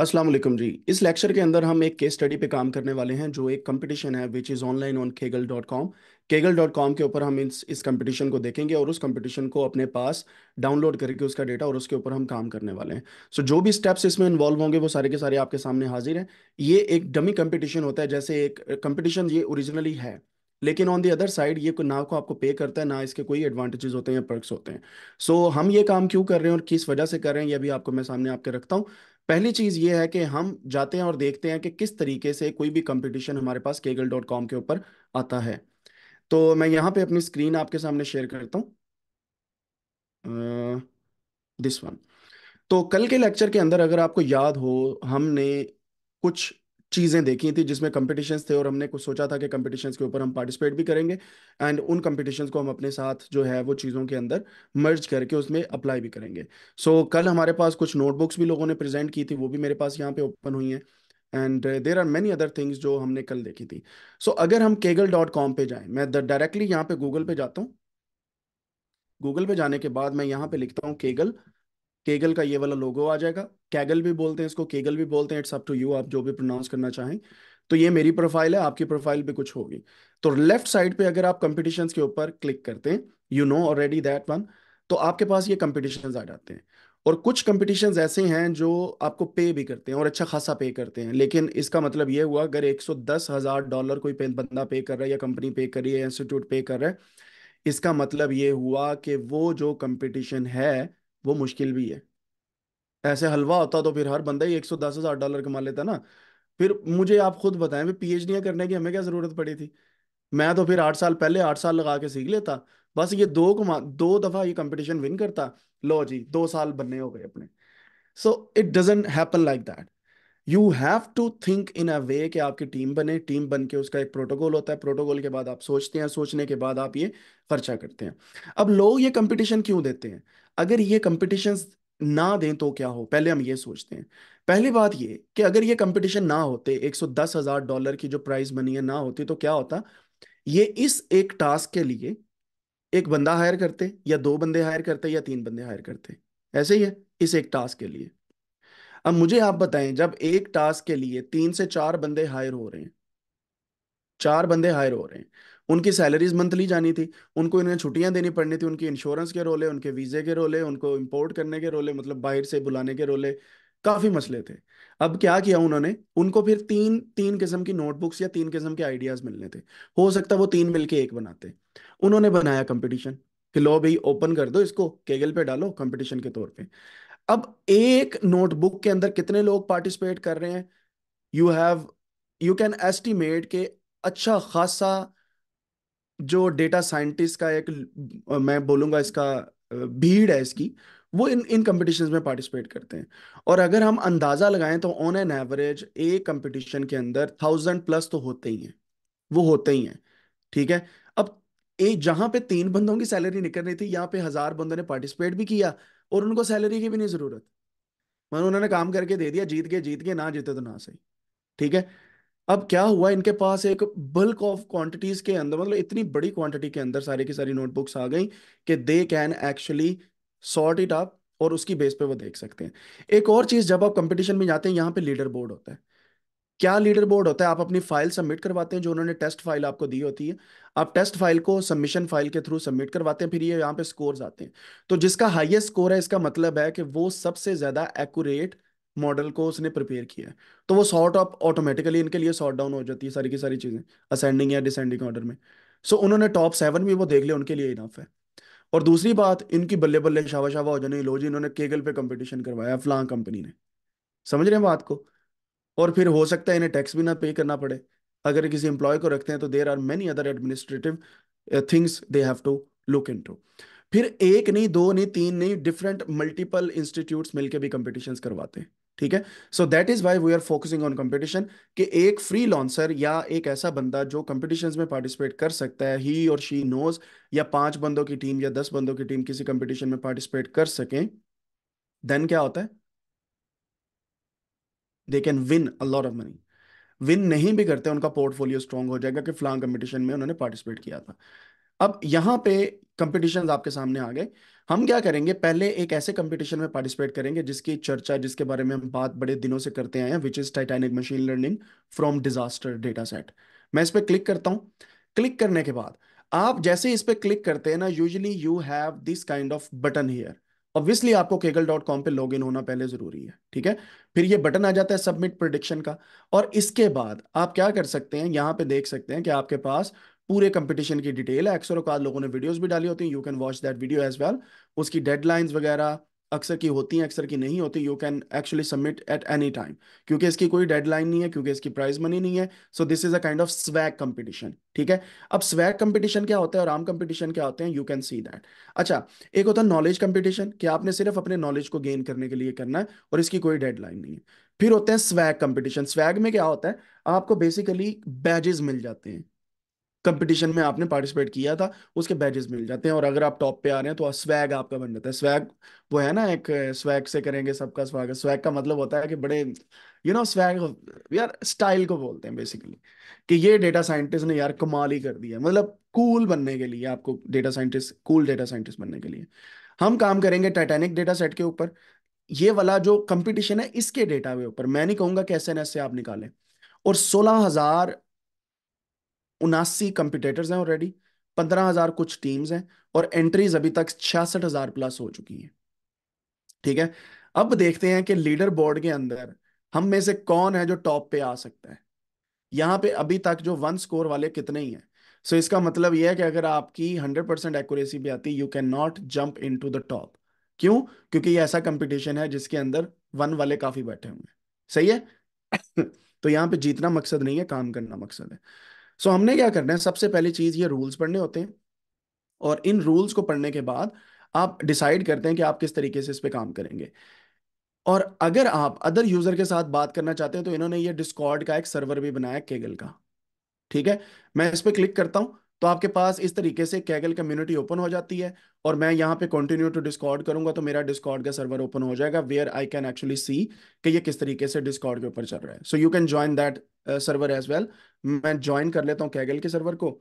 अस्सलाम वालेकुम जी इस लेक्चर के अंदर हम एक केस स्टडी पे काम करने वाले हैं जो एक कंपटीशन है which is online on Kaggle dot com Kaggle dot com के ऊपर हम इस इस कंपटीशन को देखेंगे और उस कंपटीशन को अपने पास डाउनलोड करके उसका डेटा और उसके ऊपर हम काम करने वाले हैं सो so, जो भी स्टेप्स इसमें इन्वॉल्व होंगे वो सारे के सारे आपके सामने हाजिर हैं ये एक डमी कंपटीशन होता है जैसे एक कंपटीशन ये ओरिजिनली है लेकिन ऑन दी अदर साइड ये ना को आपको पे करता है ना इसके कोई एडवांटेजेस होते हैं या पर्क्स होते हैं सो so, हम ये काम क्यों कर रहे हैं और किस वजह से कर रहे हैं ये भी आपको मैं सामने आपके रखता हूँ पहली चीज़ ये है कि हम जाते हैं और देखते हैं कि किस तरीके से कोई भी कंपटीशन हमारे पास केगल डॉट कॉम के ऊपर आता है तो मैं यहाँ पे अपनी स्क्रीन आपके सामने शेयर करता हूँ दिस वन तो कल के लेक्चर के अंदर अगर आपको याद हो हमने कुछ चीज़ें देखी थी जिसमें कम्पिटिशन थे और हमने कुछ सोचा था कि कंपटीशन्स के ऊपर हम पार्टिसिपेट भी करेंगे एंड उन कम्पिटिशन को हम अपने साथ जो है वो चीज़ों के अंदर मर्ज करके उसमें अप्लाई भी करेंगे सो so, कल हमारे पास कुछ नोटबुक्स भी लोगों ने प्रेजेंट की थी वो भी मेरे पास यहाँ पे ओपन हुई हैं and there are many other things जो हमने कल देखी थी सो so, अगर हम केगल डॉट कॉम पर जाएँ मैं डायरेक्टली यहाँ पे गूगल पे जाता हूँ गूगल पे जाने के बाद मैं यहाँ पे लिखता हूँ केगल केगल का ये वाला लोगो आ जाएगा कैगल भी बोलते हैं इसको केगल भी बोलते हैं इट्स अप टू यू आप जो भी प्रोनाउंस करना चाहें तो ये मेरी प्रोफाइल है आपकी प्रोफाइल भी कुछ होगी तो लेफ्ट साइड पे अगर आप कंपटीशन के ऊपर क्लिक करते हैं you know already that one तो आपके पास ये कंपटीशन आ जाते हैं और कुछ कंपटीशन ऐसे हैं जो आपको पे भी करते हैं और अच्छा खासा पे करते हैं लेकिन इसका मतलब ये हुआ अगर एक सौ दस हज़ार डॉलर कोई बंदा पे कर रहा है या कंपनी पे कर रही है इंस्टीट्यूट पे कर रहा है इसका मतलब ये हुआ कि वो जो कंपटीशन है वो मुश्किल भी है ऐसे हलवा होता तो फिर हर बंदा ही एक सौ दस हजार डॉलर कमा लेता ना फिर मुझे आप खुद बताएं एच पीएचडियां करने की हमें क्या जरूरत पड़ी थी मैं तो फिर आठ साल पहले आठ साल लगा के सीख लेता बस ये दो कमा दो दफा ये कंपटीशन विन करता लो जी दो साल बनने हो गए अपने so it doesn't happen like that you have to think in a way कि आपकी टीम बने टीम बन के उसका एक प्रोटोकॉल होता है प्रोटोकॉल के बाद आप सोचते हैं सोचने के बाद आप ये खर्चा करते हैं अब लोग ये कंपटीशन क्यों देते हैं अगर ये कंपटीशन ना दें तो क्या हो पहले हम ये सोचते हैं पहली बात ये कि अगर ये कंपटीशन ना होते एक हजार डॉलर की जो प्राइस मनी है ना होती तो क्या होता ये इस एक टास्क के लिए एक बंदा हायर करते या दो बंदे हायर करते या तीन बंदे हायर करते ऐसे ही है इस एक टास्क के लिए अब मुझे आप बताएं जब एक टास्क के लिए तीन से चार बंदे हायर हो रहे हैं चार बंदे हायर हो रहे हैं उनकी सैलरीज मंथली जानी थी उनको इन्हें छुट्टियां देनी पड़नी थी उनकी इंश्योरेंस के रोले उनके वीज़े के रोले उनको इम्पोर्ट करने के रोले मतलब बाहर से बुलाने के रोले काफ़ी मसले थे अब क्या किया उन्होंने उनको फिर तीन तीन किस्म की नोटबुक्स या तीन किस्म के आइडियाज़ मिलने थे हो सकता वो तीन मिलके एक बनाते उन्होंने बनाया कंपटीशन कि लो भाई ओपन कर दो इसको केगल पे डालो कंपटीशन के तौर पे अब एक नोटबुक के अंदर कितने लोग पार्टिसिपेट कर रहे हैं you have you can estimate के अच्छा खासा जो डेटा साइंटिस्ट का एक मैं बोलूंगा इसका भीड़ है इसकी वो इन इन कंपटीशन में पार्टिसिपेट करते हैं और अगर हम अंदाज़ा लगाएं तो ऑन एन एवरेज एक कंपटीशन के अंदर थाउजेंड प्लस तो होते ही हैं वो होते ही हैं ठीक है अब ए जहां पे तीन बंदों की सैलरी निकल रही थी यहाँ पे हज़ार बंदों ने पार्टिसिपेट भी किया और उनको सैलरी की भी नहीं ज़रूरत मगर उन्होंने काम करके दे दिया जीत गए जीत गए ना जीते तो ना सही ठीक है अब क्या हुआ इनके पास एक बल्क ऑफ क्वांटिटीज के अंदर मतलब इतनी बड़ी क्वांटिटी के अंदर सारी की सारी नोटबुक्स आ गई कि they can actually sort it up और उसकी बेस पे वो देख सकते हैं एक और चीज जब आप कंपटीशन में जाते हैं यहाँ पे लीडर बोर्ड होता है क्या लीडर बोर्ड होता है आप अपनी फाइल सबमिट करवाते हैं जो उन्होंने टेस्ट फाइल आपको दी होती है आप टेस्ट फाइल को सबमिशन फाइल के थ्रू सबमिट करवाते हैं फिर ये यहाँ पे स्कोर्स आते हैं तो जिसका हाईएस्ट स्कोर है इसका मतलब है कि वो सबसे ज्यादा एक्यूरेट मॉडल को उसने प्रिपेयर किया है तो वो सॉर्ट ऑफ ऑटोमेटिकली इनके लिए सॉर्ट डाउन हो जाती है सारी की सारी चीज़ें असेंडिंग या डिसेंडिंग ऑर्डर में सो so, उन्होंने टॉप सेवन भी वो देख लिया उनके लिए इनफ है और दूसरी बात इनकी बल्ले बल्ले शावा शावा हो जाने लो जी इन्होंने केगल पे कंपटीशन करवाया फलां कंपनी ने समझ रहे हैं बात को और फिर हो सकता है इन्हें टैक्स भी ना पे करना पड़े अगर किसी एम्प्लॉय को रखते हैं तो there are many other administrative things they have to look in फिर एक नहीं दो नहीं तीन नहीं डिफरेंट मल्टीपल इंस्टीट्यूट्स मिलकर भी कंपटीशंस करवाते हैं ठीक है so that is why we are focusing on competition कि एक फ्री लॉन्सर या एक ऐसा बंदा जो कंपटीशन में पार्टिसिपेट कर सकता है ही और शी नोज या पांच बंदों की टीम या दस बंदों की टीम किसी कंपटीशन में पार्टिसिपेट कर सके देन क्या होता है they can win a lot of money win नहीं भी करते उनका पोर्टफोलियो स्ट्रांग हो जाएगा कि फ्लांग कंपटीशन में उन्होंने पार्टिसिपेट किया था अब यहाँ पे कंपटीशन आपके सामने आ गए हम क्या करेंगे पहले एक ऐसे कंपटीशन में पार्टिसिपेट करेंगे जिसकी चर्चा जिसके बारे में हम बात बड़े दिनों से करते आए हैं which is Titanic machine learning from disaster data set मैं इस पर क्लिक करता हूँ क्लिक करने के बाद आप जैसे इस पर क्लिक करते हैं ना usually you have this kind of button here obviously आपको केगल डॉट कॉम पर लॉग होना पहले जरूरी है ठीक है फिर ये बटन आ जाता है सबमिट प्रोडिक्शन का और इसके बाद आप क्या कर सकते हैं यहाँ पे देख सकते हैं कि आपके पास पूरे कंपटीशन की डिटेल है अक्सर अकाल लोगों ने वीडियोस भी डाली होती हैं you can watch that video as well उसकी डेडलाइंस वगैरह अक्सर की होती हैं अक्सर की नहीं होती you can actually submit at any time क्योंकि इसकी कोई डेडलाइन नहीं है क्योंकि इसकी प्राइज मनी नहीं है so this is a kind of swag competition ठीक है अब स्वैग कंपटीशन क्या होता है और आम कंपटीशन क्या होते हैं यू कैन सी दैट अच्छा एक होता है नॉलेज कंपटीशन कि आपने सिर्फ अपने नॉलेज को गेन करने के लिए करना है और इसकी कोई डेडलाइन नहीं है फिर होते हैं स्वैग कंपटीशन स्वैग में क्या होता है आपको बेसिकली बैजेस मिल जाते हैं कंपटीशन में आपने पार्टिसिपेट किया था उसके बैजेस मिल जाते हैं और अगर आप टॉप पे आ रहे हैं तो स्वैग आपका बन जाता है स्वैग वो है ना एक स्वैग से करेंगे सबका स्वागत स्वैग का मतलब होता है कि बड़े यू नो स्वैग यार स्टाइल को बोलते हैं बेसिकली कि ये डेटा साइंटिस्ट ने यार कमाल ही कर दिया मतलब कूल बनने के लिए आपको data scientist cool data scientist बनने के लिए हम काम करेंगे टाइटेनिक डेटा सेट के ऊपर ये वाला जो कंपटीशन है इसके डेटा के ऊपर मैं नहीं कहूंगा कि एस से आप निकालें और सोलह हजार उनासी कंपिटेटर्स हैं ऑलरेडी पंद्रह हजार कुछ टीम्स हैं और एंट्रीज अभी तक छियासठ हजार प्लस हो चुकी हैं ठीक है अब देखते हैं कि लीडर बोर्ड के अंदर हम में से कौन है जो टॉप पे आ सकता है यहाँ पे अभी तक जो वन स्कोर वाले कितने ही हैं सो so इसका मतलब यह है कि अगर आपकी हंड्रेड परसेंट एक्यूरेसी भी आती you can not jump in to the top क्यों क्योंकि ये ऐसा कंपटीशन है जिसके अंदर वन वाले काफी बैठे हुए हैं सही है तो यहाँ पे जीतना मकसद नहीं है काम करना मकसद है सो so, हमने क्या करना है सबसे पहली चीज ये रूल्स पढ़ने होते हैं और इन रूल्स को पढ़ने के बाद आप डिसाइड करते हैं कि आप किस तरीके से इस पर काम करेंगे और अगर आप अदर यूजर के साथ बात करना चाहते हैं तो इन्होंने ये डिस्कॉर्ड का एक सर्वर भी बनाया केगल का ठीक है मैं इस पर क्लिक करता हूं तो आपके पास इस तरीके से कैगल कम्युनिटी ओपन हो जाती है और मैं यहाँ पे कंटिन्यू टू डिस्कॉर्ड करूंगा तो मेरा डिस्कॉर्ड का सर्वर ओपन हो जाएगा where I can actually see कि ये किस तरीके से डिस्कॉर्ड के ऊपर चल रहा है so you can join that server as well मैं ज्वाइन कर लेता हूँ कैगल के सर्वर को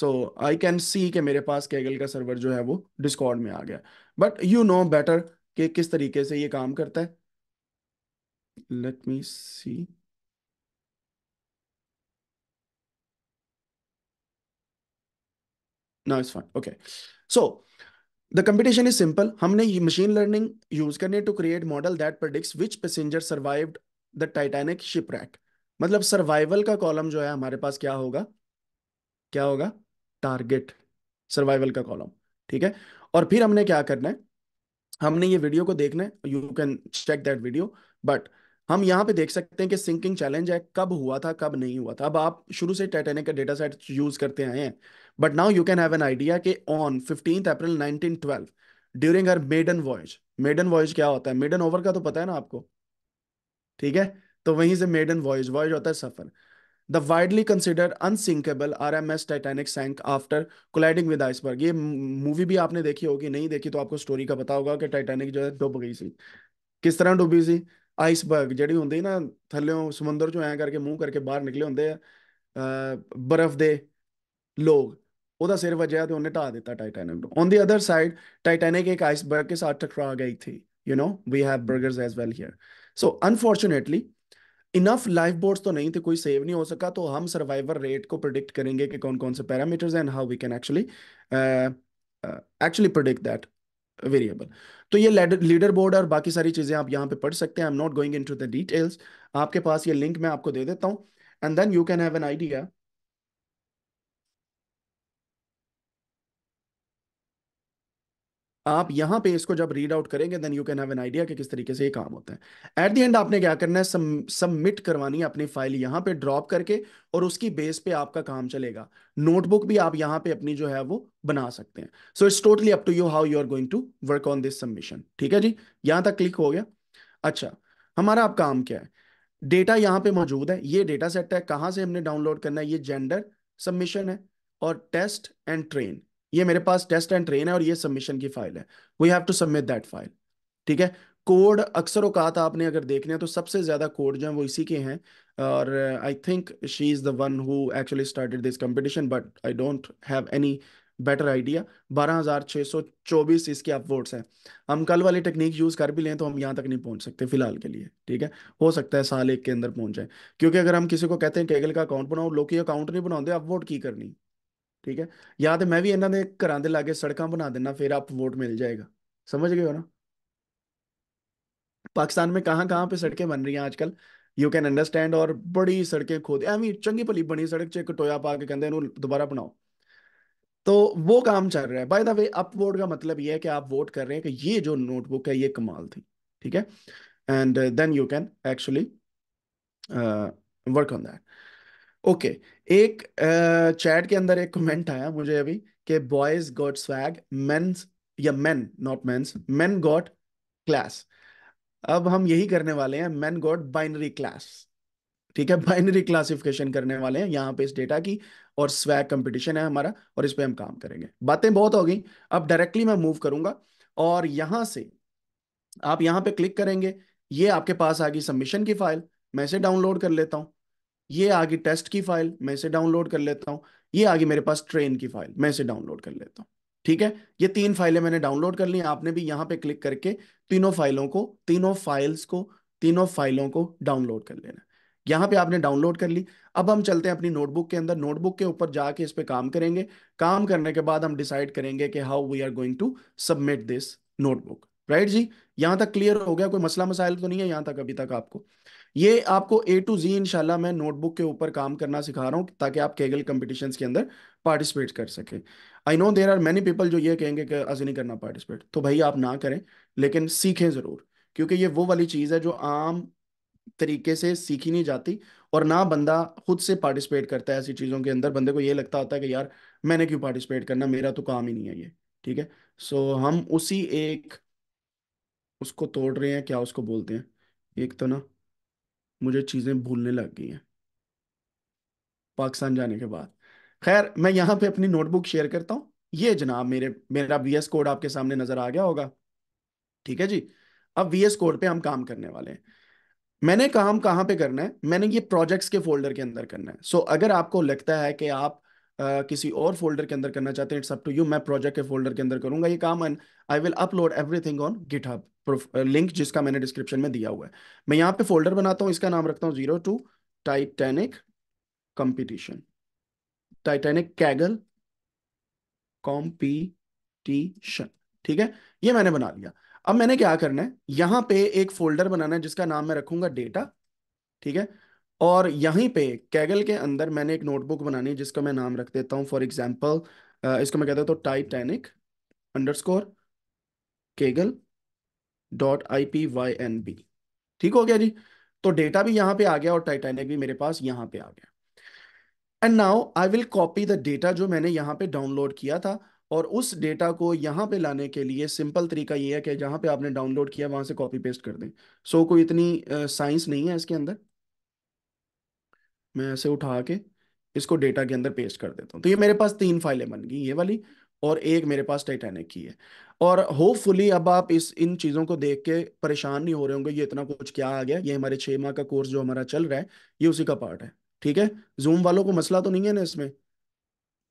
सो आई कैन सी कि मेरे पास कैगल का सर्वर जो है वो डिस्कॉर्ड में आ गया बट यू नो बेटर कि किस तरीके से ये काम करता है let me see now it's fine okay so the competition is simple हमने मशीन लर्निंग यूज करनी है to create model that predicts which passenger survived the Titanic ship मतलब सर्वाइवल का कॉलम जो है हमारे पास क्या होगा क्या होगा टारगेट सर्वाइवल का कॉलम ठीक है और फिर हमने क्या करना है हमने ये वीडियो को देखना है you can check that video but हम यहाँ पे देख सकते हैं कि सिंकिंग चैलेंज है कब हुआ था कब नहीं हुआ था अब आप शुरू से टाइटेनिक का डेटा सेट यूज करते आए हैं but now you can have an idea कि on fifteen April 1912 during her maiden voyage maiden voyage क्या होता है मेडन ओवर का तो पता है ना आपको ठीक है तो वहीं से मेडन वॉयज वॉयज होता है सफर the widely consider unsinkable R M S Titanic sank after colliding with iceberg ये मूवी भी आपने देखी होगी नहीं देखी तो आपको स्टोरी का पता होगा कि टाइटेनिक जो है डूब गई थी किस तरह डूबी थी ਆਈਸਬਰਗ ਜਿਹੜੀ ਹੁੰਦੀ ਨਾ थल्यो ਸਮੁੰਦਰ ਚੋਂ ਐ ਕਰਕੇ ਮੂੰਹ ਕਰਕੇ ਬਾਹਰ ਨਿਕਲੇ ਹੁੰਦੇ ਆ ਬਰਫ਼ ਦੇ ਲੋਗ ਉਹਦਾ ਸਿਰ ਵਜਿਆ ਤੇ ਉਹਨੇ ਢਾ ਦਿੱਤਾ ਟਾਈਟੈਨਿਕ ਨੂੰ on the other side Titanic ਇੱਕ ਆਈਸਬਰਗ ਕੇ ਸਾਥ ਟਕਰਾ ਗਈ ਥੀ you know we have burger as well here so unfortunately enough life boats तो नहीं थे कोई सेव नहीं हो सका तो हम सर्वाइवर रेट को प्रोडिक्ट करेंगे कि कौन कौन से parameters and how we can actually actually predict that variable तो ये लीडर बोर्ड और बाकी सारी चीज़ें आप यहाँ पे पढ़ सकते हैं I am not going in to the details आपके पास ये लिंक मैं आपको दे देता हूँ and then you can have an idea आप यहां पे इसको जब रीड आउट करेंगे then you can have an idea कि किस तरीके से ये काम होता है एट द एंड आपने क्या करना है सबमिट सम, करवानी है अपनी फाइल यहां पे ड्रॉप करके और उसकी बेस पे आपका काम चलेगा नोटबुक भी आप यहां पे अपनी जो है वो बना सकते हैं so it's totally up to you how you are going to work on this submission ठीक है जी यहां तक क्लिक हो गया अच्छा हमारा आप काम क्या है डेटा यहाँ पे मौजूद है ये डेटा सेट है कहां से हमने डाउनलोड करना है ये जेंडर सबमिशन है और टेस्ट एंड ट्रेन ये मेरे पास टेस्ट एंड ट्रेन है और ये सबमिशन की फाइल है we have to submit that file ठीक है कोड अक्सर औकात आपने अगर देखने हैं तो सबसे ज़्यादा कोड जो है वो इसी के हैं और I think she is the one who actually started this competition but I don't have any better idea बारह हज़ार छः सौ चौबीस इसके आप वोट्स हैं हम कल वाली टेक्निक यूज़ कर भी लें तो हम यहाँ तक नहीं पहुंच सकते फिलहाल के लिए ठीक है हो सकता है साल एक के अंदर पहुंच जाए क्योंकि अगर हम किसी को कहते हैं केगल का अकाउंट बनाओ लोग अकाउंट नहीं बनाते अपवोट की करनी ਠੀਕ ਹੈ ਜਾਂ ਤੇ ਮੈਂ ਵੀ ਇਹਨਾਂ ਦੇ ਘਰਾਂ ਦੇ ਲਾਗੇ ਸੜਕਾਂ ਬਣਾ ਦੇਣਾ ਫਿਰ ਆਪ ਵੋਟ मिल जाएगा समझ गए हो ना पाकिस्तान में कहाँ कहाँ पर सड़कें बन रही हैं आजकल ਯੂ ਕੈਨ ਅੰਡਰਸਟੈਂਡ ਔਰ ਬੜੀ ਸੜਕੇ ਖੋਦ ਐਵੇਂ ਚੰਗੀ ਭਲੀ ਬਣੀ ਸੜਕ 'ਚ ਇੱਕ ਟੋਇਆ ਪਾ ਕੇ ਕਹਿੰਦੇ ਇਹਨੂੰ ਦੁਬਾਰਾ ਬਣਾਓ तो वो काम चल रहा है by the way upvote का मतलब ये है कि आप वोट कर रहे हैं कि ये जो नोटबुक है ये कमाल थी ठीक है and then you can actually work on that okay एक चैट के अंदर एक कमेंट आया मुझे अभी कि बॉयज गॉट स्वैग मैं या men not mens men got class अब हम यही करने वाले हैं मेन गॉट बाइनरी क्लास ठीक है बाइनरी क्लासिफिकेशन करने वाले हैं यहाँ पे इस डेटा की और स्वैग कंपटीशन है हमारा और इस पर हम काम करेंगे बातें बहुत हो गई अब डायरेक्टली मैं मूव करूंगा और यहां से आप यहां पे क्लिक करेंगे ये आपके पास आ गई सबमिशन की फाइल मैं इसे डाउनलोड कर लेता हूं ये आगे टेस्ट की फाइल मैं इसे डाउनलोड कर लेता हूँ ये आगे मेरे पास ट्रेन की फाइल मैं इसे डाउनलोड कर लेता हूँ ठीक है ये तीन फाइलें मैंने डाउनलोड कर ली आपने भी यहाँ पे क्लिक करके तीनों फाइलों को तीनों फाइल्स को तीनों फाइलों को डाउनलोड कर लेना यहाँ पे आपने डाउनलोड कर ली अब हम चलते हैं अपनी नोटबुक के अंदर नोटबुक के ऊपर जाके इस पे काम करेंगे काम करने के बाद हम डिसाइड करेंगे कि how we are going to submit this notebook right जी यहाँ तक क्लियर हो गया कोई मसला मसाइल तो नहीं है यहाँ तक अभी तक आपको ये आपको ए टू जी इनशाला मैं नोटबुक के ऊपर काम करना सिखा रहा हूँ ताकि आप केगल कंपटीशन के अंदर पार्टिसिपेट कर सकें I know there are many people जो ये कहेंगे कि अजी नहीं करना पार्टिसिपेट तो भाई आप ना करें लेकिन सीखें ज़रूर क्योंकि ये वो वाली चीज़ है जो आम तरीके से सीखी नहीं जाती और ना बंदा खुद से पार्टिसिपेट करता है ऐसी चीज़ों के अंदर बंदे को ये लगता होता है कि यार मैंने क्यों पार्टिसिपेट करना मेरा तो काम ही नहीं है ये ठीक है सो so, हम उसी एक उसको तोड़ रहे हैं क्या उसको बोलते हैं एक तो ना मुझे चीज़ें भूलने लग गई हैं पाकिस्तान जाने के बाद खैर मैं यहाँ पे अपनी नोटबुक शेयर करता हूँ ये जनाब मेरे मेरा वी कोड आपके सामने नज़र आ गया होगा ठीक है जी अब वी कोड पे हम काम करने वाले हैं मैंने काम कहाँ पे करना है मैंने ये प्रोजेक्ट्स के फोल्डर के अंदर करना है सो so, अगर आपको लगता है कि आप किसी और फोल्डर के अंदर करना चाहते हैं इट्स अप टू यू मैं प्रोजेक्ट के फोल्डर के अंदर करूंगा ये काम and I will upload everything on git link जिसका मैंने डिस्क्रिप्शन में दिया हुआ है मैं यहाँ पे फोल्डर बनाता हूँ इसका नाम रखता हूँ zero two Titanic competition Titanic Kaggle competition ठीक है ये मैंने बना लिया अब मैंने क्या करना है यहाँ पे एक फोल्डर बनाना है जिसका नाम मैं रखूंगा डेटा ठीक है और यहीं पे कैगल के अंदर मैंने एक नोटबुक बनानी है जिसका मैं नाम रख देता हूँ फॉर एग्जाम्पल इसको मैं कहता हूँ Titanic underscore Kaggle dot I P Y N B ठीक हो गया जी तो डेटा भी यहाँ पे आ गया और टाइटैनिक भी मेरे पास यहाँ पे आ गया and now I will copy the data जो मैंने यहाँ पे डाउनलोड किया था और उस डेटा को यहाँ पे लाने के लिए सिंपल तरीका ये है कि जहाँ पे आपने डाउनलोड किया वहां से कॉपी पेस्ट कर दें सो so, कोई इतनी साइंस नहीं है इसके अंदर मैं ऐसे उठा के इसको डेटा के अंदर पेस्ट कर देता हूँ तो ये मेरे पास तीन फाइलें बन गई ये वाली और एक मेरे पास टाइटेनिक की है और होपफुली अब आप इस इन चीज़ों को देख के परेशान नहीं हो रहे होंगे ये इतना कुछ क्या आ गया ये हमारे छह माह का कोर्स जो हमारा चल रहा है ये उसी का पार्ट है ठीक है जूम वालों को मसला तो नहीं है ना इसमें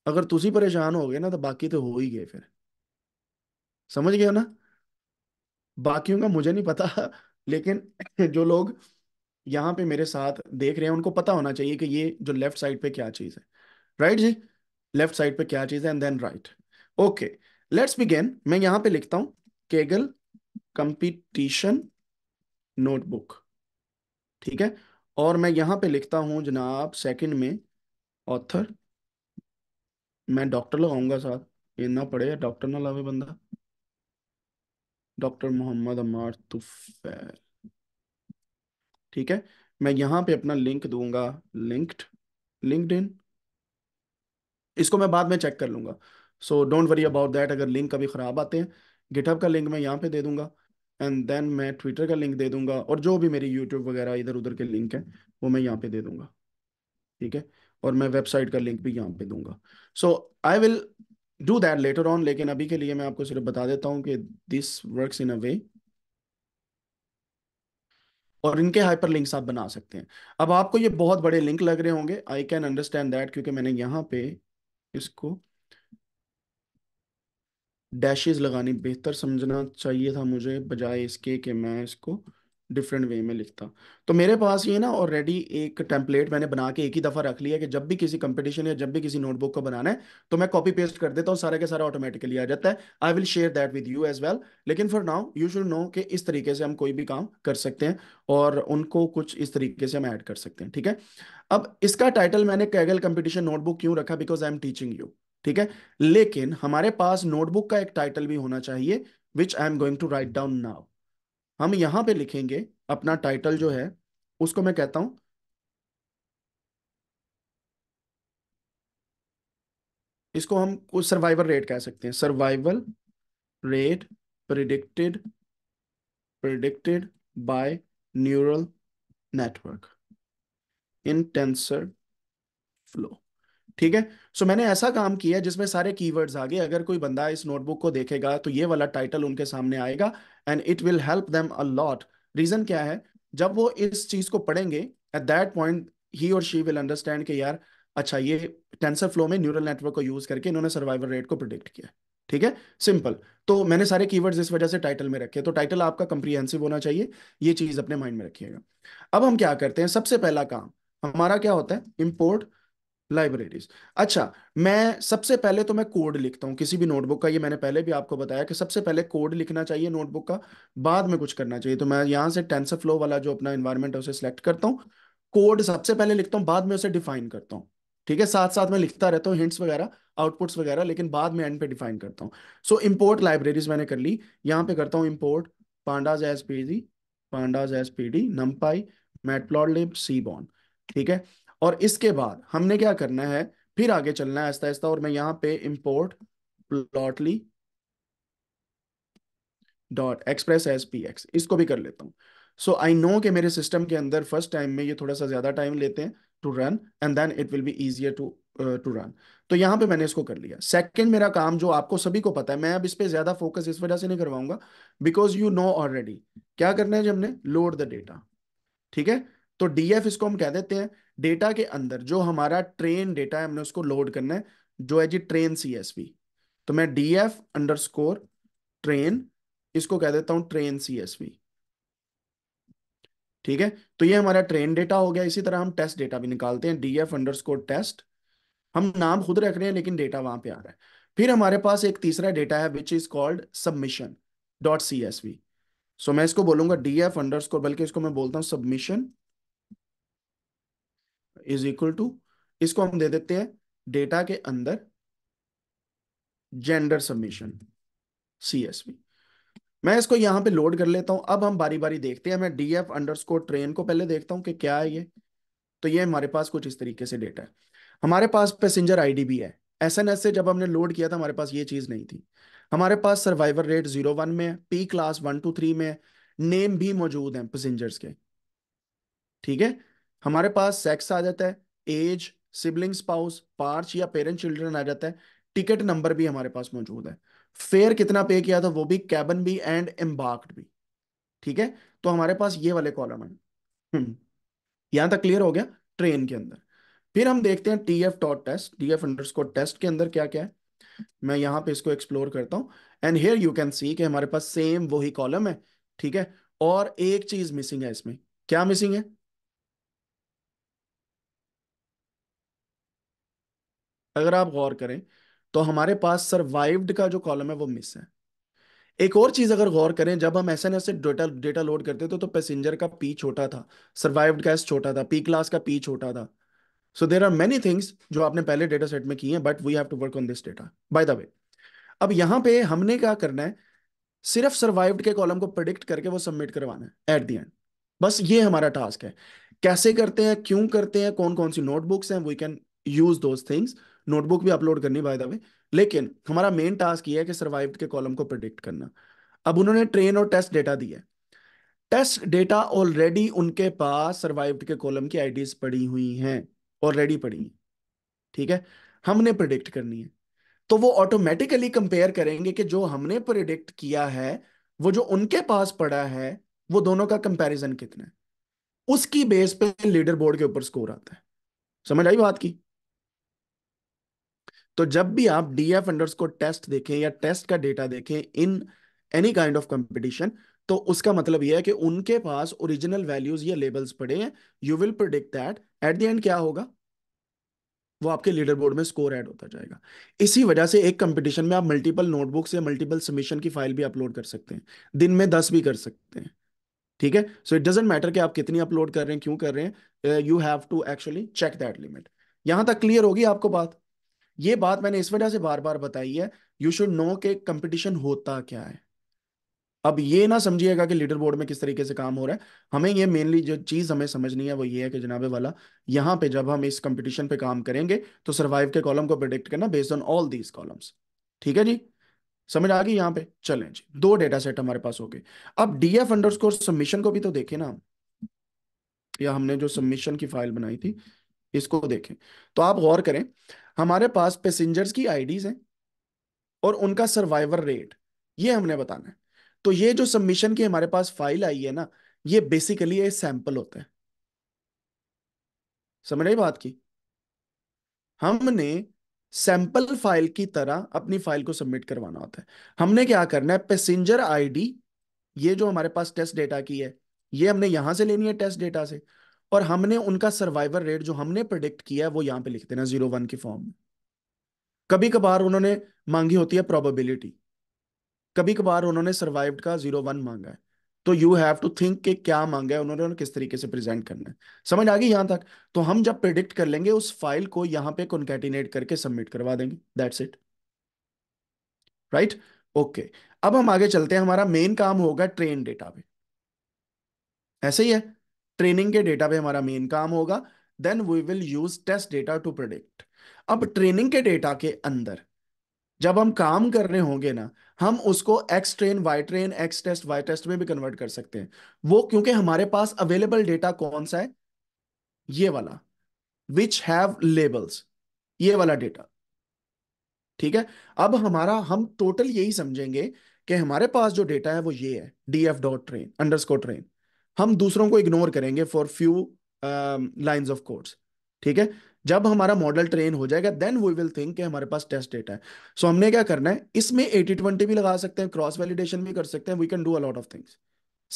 अगर तुम परेशान हो गए ना तो बाकी तो हो ही गए फिर समझ गया ना बाकियों का मुझे नहीं पता लेकिन जो लोग यहाँ पे मेरे साथ देख रहे हैं उनको पता होना चाहिए कि ये जो लेफ्ट साइड पे क्या चीज़ है राइट right जी लेफ्ट साइड पे क्या चीज़ है and then right okay let's begin मैं यहाँ पे लिखता हूं केगल कंपटीशन नोटबुक ठीक है और मैं यहाँ पे लिखता हूं जनाब सेकंड में ऑथर मैं डॉक्टर लगाऊंगा साथ इतना ना डॉक्टर ना लावे बंदा डॉक्टर मोहम्मद अमार तुफैर ठीक है मैं यहां पे अपना लिंक दूंगा लिंक्ड इन इसको मैं बाद में चेक कर लूंगा so don't worry about that अगर लिंक कभी ख़राब आते हैं गिटहब का लिंक मैं यहाँ पे दे दूंगा एंड देन मैं ट्विटर का लिंक दे दूंगा और जो भी मेरी यूट्यूब वगैरह इधर उधर के लिंक है वो मैं यहाँ पे दे दूंगा ठीक है और मैं वेबसाइट का लिंक भी यहाँ पे दूंगा so I will do that later on लेकिन अभी के लिए मैं आपको सिर्फ बता देता हूँ कि दिस वर्क इन अ वे और इनके हाइपर लिंक आप बना सकते हैं अब आपको ये बहुत बड़े लिंक लग रहे होंगे आई कैन अंडरस्टैंड दैट क्योंकि मैंने यहाँ पे इसको डैशेज लगानी बेहतर समझना चाहिए था मुझे बजाय इसके कि मैं इसको डिफरेंट वे में लिखता तो मेरे पास ये ना ऑलरेडी एक टेम्पलेट मैंने बना के एक ही दफ़ा रख लिया कि जब भी किसी कंपटीशन या जब भी किसी नोटबुक को बनाना है तो मैं कॉपी पेस्ट कर देता हूँ सारे के सारा ऑटोमेटिकली आ जाता है I will share that with you as well लेकिन for now you should know कि इस तरीके से हम कोई भी काम कर सकते हैं और उनको कुछ इस तरीके से हम ऐड कर सकते हैं ठीक है अब इसका टाइटल मैंने कैगल कंपटीशन नोटबुक क्यों रखा because I am teaching you ठीक है लेकिन हमारे पास नोटबुक का एक टाइटल भी होना चाहिए which I am going to write down now हम यहां पे लिखेंगे अपना टाइटल जो है उसको मैं कहता हूं इसको हम कुछ सर्वाइवल रेट कह सकते हैं survival rate predicted predicted by neural network in TensorFlow ठीक है सो मैंने ऐसा काम किया जिसमें सारे कीवर्ड्स आ गए अगर कोई बंदा इस नोटबुक को देखेगा तो ये वाला टाइटल उनके सामने आएगा and it will help them a lot reason क्या है जब वो इस चीज को पढ़ेंगे एट दैट पॉइंट ही और शी विल अंडरस्टैंड कि यार अच्छा ये टेंसर फ्लो में न्यूरल नेटवर्क को यूज करके इन्होंने सर्वाइवल रेट को प्रिडिक्ट किया ठीक है सिंपल तो मैंने सारे कीवर्ड्स इस वजह से टाइटल में रखे तो टाइटल आपका कंप्रीहेंसिव होना चाहिए ये चीज अपने माइंड में रखिएगा अब हम क्या करते हैं सबसे पहला काम हमारा क्या होता है इम्पोर्ट लाइब्रेरीज अच्छा मैं सबसे पहले तो मैं कोड लिखता हूँ किसी भी नोटबुक का ये मैंने पहले भी आपको बताया कि सबसे पहले कोड लिखना चाहिए नोटबुक का बाद में कुछ करना चाहिए तो मैं यहाँ से टेंसर फ्लो वाला जो अपना इन्वायरमेंट है उसे सिलेक्ट करता हूँ कोड सबसे पहले लिखता हूँ बाद में उसे डिफाइन करता हूँ ठीक है साथ साथ मैं लिखता रहता हूँ हिंट्स वगैरह आउटपुट्स वगैरह लेकिन बाद में एंड पे डिफाइन करता हूँ सो इम्पोर्ट लाइब्रेरीज मैंने कर ली यहाँ पे करता हूँ import pandas as P D pandas as P D pi matplotlib seaborn ठीक है और इसके बाद हमने क्या करना है फिर आगे चलना है ऐसा ऐसा और मैं यहां पे import plotly dot express as P X इसको भी कर लेता हूं सो आई नो के मेरे सिस्टम के अंदर फर्स्ट टाइम में ये थोड़ा सा ज्यादा टाइम लेते हैं to run and then it will be easier to to run तो यहां पे मैंने इसको कर लिया सेकंड मेरा काम जो आपको सभी को पता है मैं अब इस पर ज्यादा फोकस इस वजह से नहीं करवाऊंगा बिकॉज यू नो ऑलरेडी क्या करना है जब हमने लोड द डेटा ठीक है तो डीएफ इसको हम कह देते हैं डेटा के अंदर जो हमारा ट्रेन डेटा है हमने उसको लोड करना है जो है जी ट्रेन सीएसवी तो मैं D F underscore train इसको कह देता हूं ट्रेन सीएसवी ठीक है तो ये हमारा ट्रेन डेटा हो गया इसी तरह हम टेस्ट डेटा भी निकालते हैं D F underscore test हम नाम खुद रख रहे हैं लेकिन डेटा वहां पे आ रहा है फिर हमारे पास एक तीसरा डेटा है which is called submission dot C S V so मैं इसको बोलूंगा डी एफ अंडर स्कोर बल्कि इसको मैं बोलता हूँ सबमिशन इज इक्वल टू इसको हम दे देते हैं डेटा के अंदर जेंडर सबमिशन सीएसवी मैं इसको यहां पे लोड कर लेता हूं अब हम बारी बारी देखते हैं मैं D F underscore train को पहले देखता हूं कि क्या है ये तो ये हमारे पास कुछ इस तरीके से डेटा है हमारे पास पैसेंजर आईडी भी है एस एन एस से जब हमने लोड किया था हमारे पास ये चीज़ नहीं थी हमारे पास सर्वाइवर रेट जीरो वन में है P class one two three में नेम भी मौजूद है पैसेंजर्स के ठीक है हमारे पास सेक्स आ जाता है एज सिबलिंग स्पाउस पार्च या पेरेंट चिल्ड्रन आ जाता है टिकट नंबर भी हमारे पास मौजूद है फेयर कितना पे किया था वो भी कैबन भी एंड एम्बार्क्ड भी ठीक है तो हमारे पास ये वाले कॉलम है यहां तक क्लियर हो गया ट्रेन के अंदर फिर हम देखते हैं T F dot test T F underscore test के अंदर क्या क्या है मैं यहाँ पे इसको एक्सप्लोर करता हूँ and here you can see कि हमारे पास सेम वही कॉलम है ठीक है और एक चीज मिसिंग है इसमें क्या मिसिंग है अगर आप गौर करें तो हमारे पास सर्वाइव्ड का जो कॉलम है वो मिस है एक और चीज अगर गौर करें जब हम एस एन एस से डेटा डेटा लोड करते थे तो पैसेंजर का पी छोटा था सर्वाइव्ड का एस छोटा था पी क्लास का पी छोटा था so there are many things जो आपने पहले डेटा सेट में की हैं but we have to work on this data by the way अब यहां पे हमने क्या करना है सिर्फ सर्वाइव्ड के कॉलम को प्रिडिक्ट करके वो सबमिट करवाना है एट दी एंड बस ये हमारा टास्क है कैसे करते हैं क्यों करते हैं कौन कौन सी नोटबुक्स हैं we can use those things notebook भी अपलोड करनी बाय द वे लेकिन हमारा मेन टास्क ये है कि सर्वाइव के कॉलम को प्रिडिक्ट करना अब उन्होंने ट्रेन और टेस्ट डेटा दिया है टेस्ट डेटा ऑलरेडी उनके पास सर्वाइव के कॉलम की आईडीज पड़ी हुई हैं ऑलरेडी पड़ी हैं ठीक है हमने प्रिडिक्ट करनी है तो वो ऑटोमेटिकली कंपेयर करेंगे कि जो हमने प्रिडिक्ट किया है वो जो उनके पास पड़ा है वो दोनों का कंपैरिजन कितना है उसकी बेस पे लीडर बोर्ड के ऊपर स्कोर आता है समझ आई बात की तो जब भी आप डी एफ को टेस्ट देखें या टेस्ट का डेटा देखें in any kind of competition तो उसका मतलब यह है कि उनके पास ओरिजिनल वैल्यूज या लेबल्स पड़े हैं you will predict that at the end क्या होगा वो आपके लीडर बोर्ड में स्कोर ऐड होता जाएगा इसी वजह से एक कंपटीशन में आप मल्टीपल नोटबुक्स या मल्टीपल सबमिशन की फाइल भी अपलोड कर सकते हैं दिन में दस भी कर सकते हैं ठीक है सो इट डजेंट मैटर कि आप कितनी अपलोड कर रहे हैं क्यों कर रहे हैं you have to actually check that limit यहां तक क्लियर होगी आपको बात ये बात मैंने इस वजह से बार बार बताई है यू शुड नो के कंपटीशन होता क्या है अब ये ना समझिएगा कि लीडर बोर्ड में किस तरीके से काम हो रहा है हमें ये मेनली जो चीज़ हमें समझनी है वो ये है कि जनाबे वाला यहाँ पे जब हम इस कंपटीशन पे काम करेंगे तो सर्वाइव के कॉलम को प्रिडिक्ट करना based on all these columns ठीक है जी समझ आ गई यहाँ पे चलें जी दो डेटा सेट हमारे पास हो गए अब D F underscore submission को भी तो देखें ना या हमने जो सबमिशन की फाइल बनाई थी इसको देखें तो आप गौर करें हमारे पास पैसेंजर्स की आईडीज हैं और उनका सर्वाइवर रेट ये हमने बताना है तो ये जो सबमिशन की हमारे पास फाइल आई है ना ये बेसिकली ये सैंपल होता है समझ रही बात की हमने सैंपल फाइल की तरह अपनी फाइल को सबमिट करवाना होता है हमने क्या करना है पैसेंजर आईडी ये जो हमारे पास टेस्ट डेटा की है ये हमने यहां से लेनी है टेस्ट डेटा से और हमने उनका सर्वाइवर रेट जो हमने प्रोडिक्ट किया है वो यहां पे लिख देना जीरो वन के फॉर्म में कभी कभार उन्होंने मांगी होती है प्रोबेबिलिटी कभी कभार उन्होंने सर्वाइव का जीरो वन मांगा है तो यू हैव टू थिंक के क्या मांगा है उन्होंने किस तरीके से प्रेजेंट करना है समझ आ गई यहां तक तो हम जब प्रिडिक्ट कर लेंगे उस फाइल को यहां पे कॉन्केटिनेट करके सबमिट करवा देंगे दैट्स इट राइट ओके अब हम आगे चलते हैं हमारा मेन काम होगा ट्रेन डेटा पे ऐसे ही है ट्रेनिंग के डेटा पे हमारा मेन काम होगा then we will use test data to predict अब ट्रेनिंग के डेटा के अंदर जब हम काम कर रहे होंगे ना हम उसको X train Y train X test Y test में भी कन्वर्ट कर सकते हैं वो क्योंकि हमारे पास अवेलेबल डेटा कौन सा है ये वाला विच हैव लेबल्स ये वाला डेटा ठीक है अब हमारा हम टोटल यही समझेंगे कि हमारे पास जो डेटा है वो ये है D F dot train underscore train हम दूसरों को इग्नोर करेंगे for few line of course ठीक है जब हमारा मॉडल ट्रेन हो जाएगा देन वी विल थिंक कि हमारे पास टेस्ट डेटा है सो so, हमने क्या करना है इसमें एटी ट्वेंटी भी लगा सकते हैं क्रॉस वैलिडेशन भी कर सकते हैं we can do a lot of things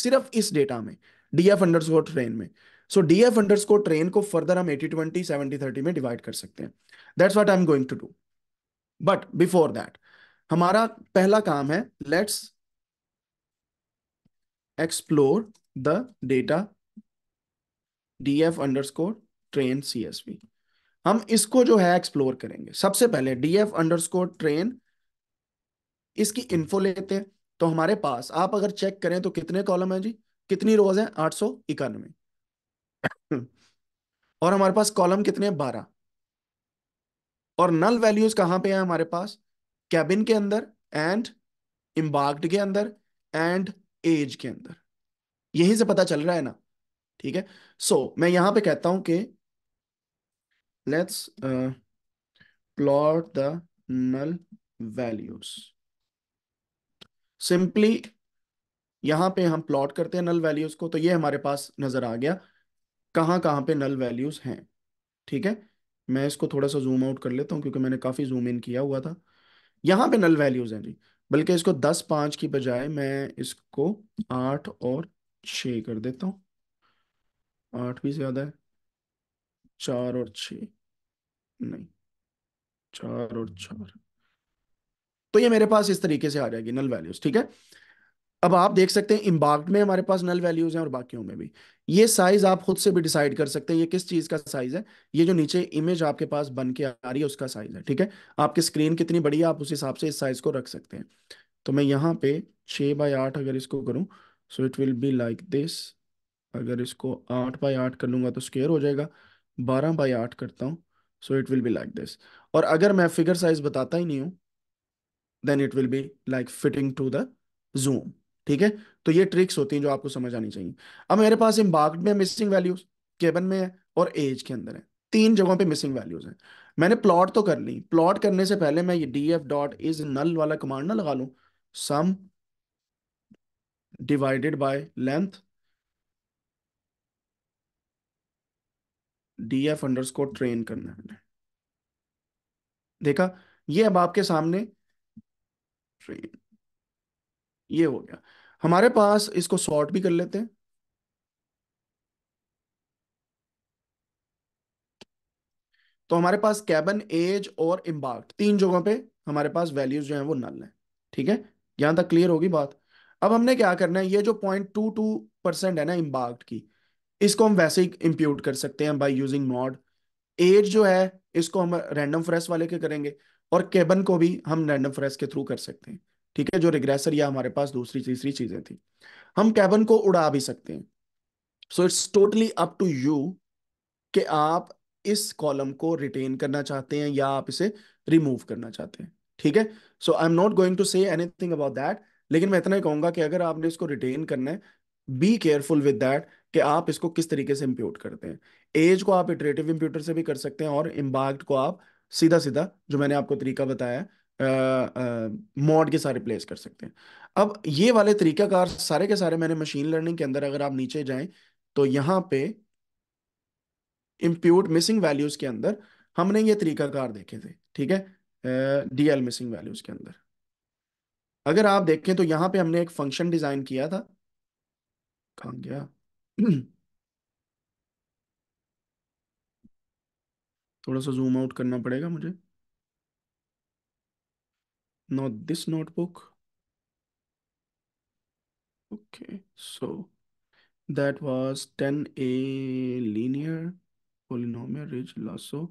सिर्फ इस डेटा में डी एफ अंडर को ट्रेन में so D F under train को फर्दर हम एटी ट्वेंटी सेवेंटी थर्टी में डिवाइड कर सकते हैं that's what I am going to do but before that हमारा पहला काम है let's explore the data df underscore train csv हम इसको जो है एक्सप्लोर करेंगे सबसे पहले df underscore ट्रेन इसकी इन्फो लेते हैं तो हमारे पास आप अगर चेक करें तो कितने कॉलम है जी कितनी रोज है आठ सौ इक्यानवे और हमारे पास कॉलम कितने हैं बारह और नल वैल्यूज कहां पे है हमारे पास कैबिन के अंदर एंड इम्बार्ड के अंदर एंड एज के अंदर यही से पता चल रहा है ना ठीक है सो so, मैं यहां पे कहता हूं कि let's plot the null values simply यहां पे हम प्लॉट करते हैं नल वैल्यूज को तो ये हमारे पास नजर आ गया कहां कहां पे नल वैल्यूज हैं ठीक है मैं इसको थोड़ा सा जूम आउट कर लेता हूं क्योंकि मैंने काफी जूम इन किया हुआ था यहां पे नल वैल्यूज हैं जी बल्कि इसको दस पांच की बजाय मैं इसको आठ और छ कर देता हूँ आठ भी ज्यादा है चार और छ नहीं चार और चार तो ये मेरे पास इस तरीके से आ जाएगी नल वैल्यूज ठीक है अब आप देख सकते हैं इम्बार्क में हमारे पास नल वैल्यूज हैं और बाकियों में भी ये साइज आप खुद से भी डिसाइड कर सकते हैं ये किस चीज का साइज है ये जो नीचे इमेज आपके पास बन के आ रही है उसका साइज है ठीक है आपकी स्क्रीन कितनी बड़ी है आप उस हिसाब से इस साइज को रख सकते हैं तो मैं यहाँ पे छः बाय आठ अगर इसको करूं so it will be like this अगर इसको आठ बाई आठ कर लूंगा तो स्केयर हो जाएगा बारह बाई आठ करता हूँ so it will be like this और अगर मैं फिगर साइज बताता ही नहीं हूं then it will be like fitting to the zoom ठीक है तो ये ट्रिक्स होती हैं जो आपको समझ आनी चाहिए अब मेरे पास इम्बार्कड में मिसिंग वैल्यूज केबन में है और एज के अंदर है तीन जगहों पे मिसिंग वैल्यूज हैं मैंने प्लॉट तो कर ली प्लॉट करने से पहले मैं ये D F dot is null वाला कमांड ना लगा लू sum divided by length df underscore train करना है देखा ये अब आपके सामने ट्रेन ये हो गया हमारे पास इसको सॉर्ट भी कर लेते हैं तो हमारे पास कैबन एज और इम्बार्क तीन जगहों पे हमारे पास वैल्यूज जो है वो नल है ठीक है यहां तक क्लियर होगी बात अब हमने क्या करना है ये जो पॉइंट टू टू परसेंट है ना इम्बार्ट की इसको हम वैसे ही इम्प्यूट कर सकते हैं बाई यूजिंग मॉड एज जो है इसको हम रैंडम फ्रेस वाले के करेंगे और केबन को भी हम रैंडम फ्रेस के थ्रू कर सकते हैं ठीक है जो रिग्रेसर या हमारे पास दूसरी तीसरी चीजें थी हम कैबन को उड़ा भी सकते हैं so it's totally up to you कि आप इस कॉलम को रिटेन करना चाहते हैं या आप इसे रिमूव करना चाहते हैं ठीक है so I am not going to say anything about that लेकिन मैं इतना ही कहूंगा कि अगर आपने इसको रिटेन करना है बी केयरफुल विद दैट कि आप इसको किस तरीके से इम्प्यूट करते हैं एज को आप इटरेटिव इम्प्यूटर से भी कर सकते हैं और इम्बैक्ट को आप सीधा सीधा जो मैंने आपको तरीका बताया मॉड के साथ रिप्लेस कर सकते हैं अब ये वाले तरीकाकार सारे के सारे मैंने मशीन लर्निंग के अंदर अगर आप नीचे जाएं तो यहाँ पे इम्प्यूट मिसिंग वैल्यूज के अंदर हमने ये तरीकाकार देखे थे ठीक है डीएल मिसिंग वैल्यूज के अंदर अगर आप देखें तो यहां पे हमने एक फंक्शन डिजाइन किया था कहा गया थोड़ा सा जूम आउट करना पड़ेगा मुझे not this notebook okay so that was ten a linear polynomial ridge lasso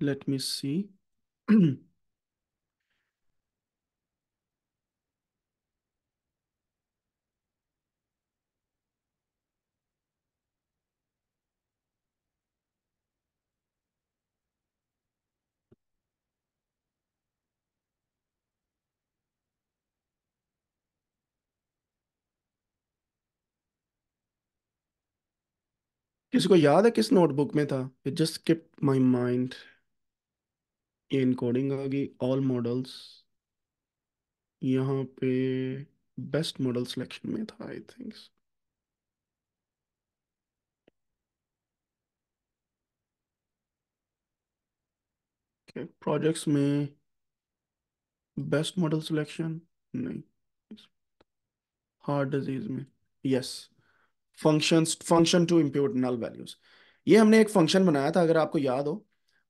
let me see. किसी को याद है किस नोटबुक में था it just skip my mind ये इनकोडिंग आ गई ऑल मॉडल्स यहाँ पे बेस्ट मॉडल सिलेक्शन में था आई थिंक प्रोजेक्ट्स में बेस्ट मॉडल सिलेक्शन नहीं हार्ट डिजीज में yes functions function to impute null values ये हमने एक फंक्शन बनाया था अगर आपको याद हो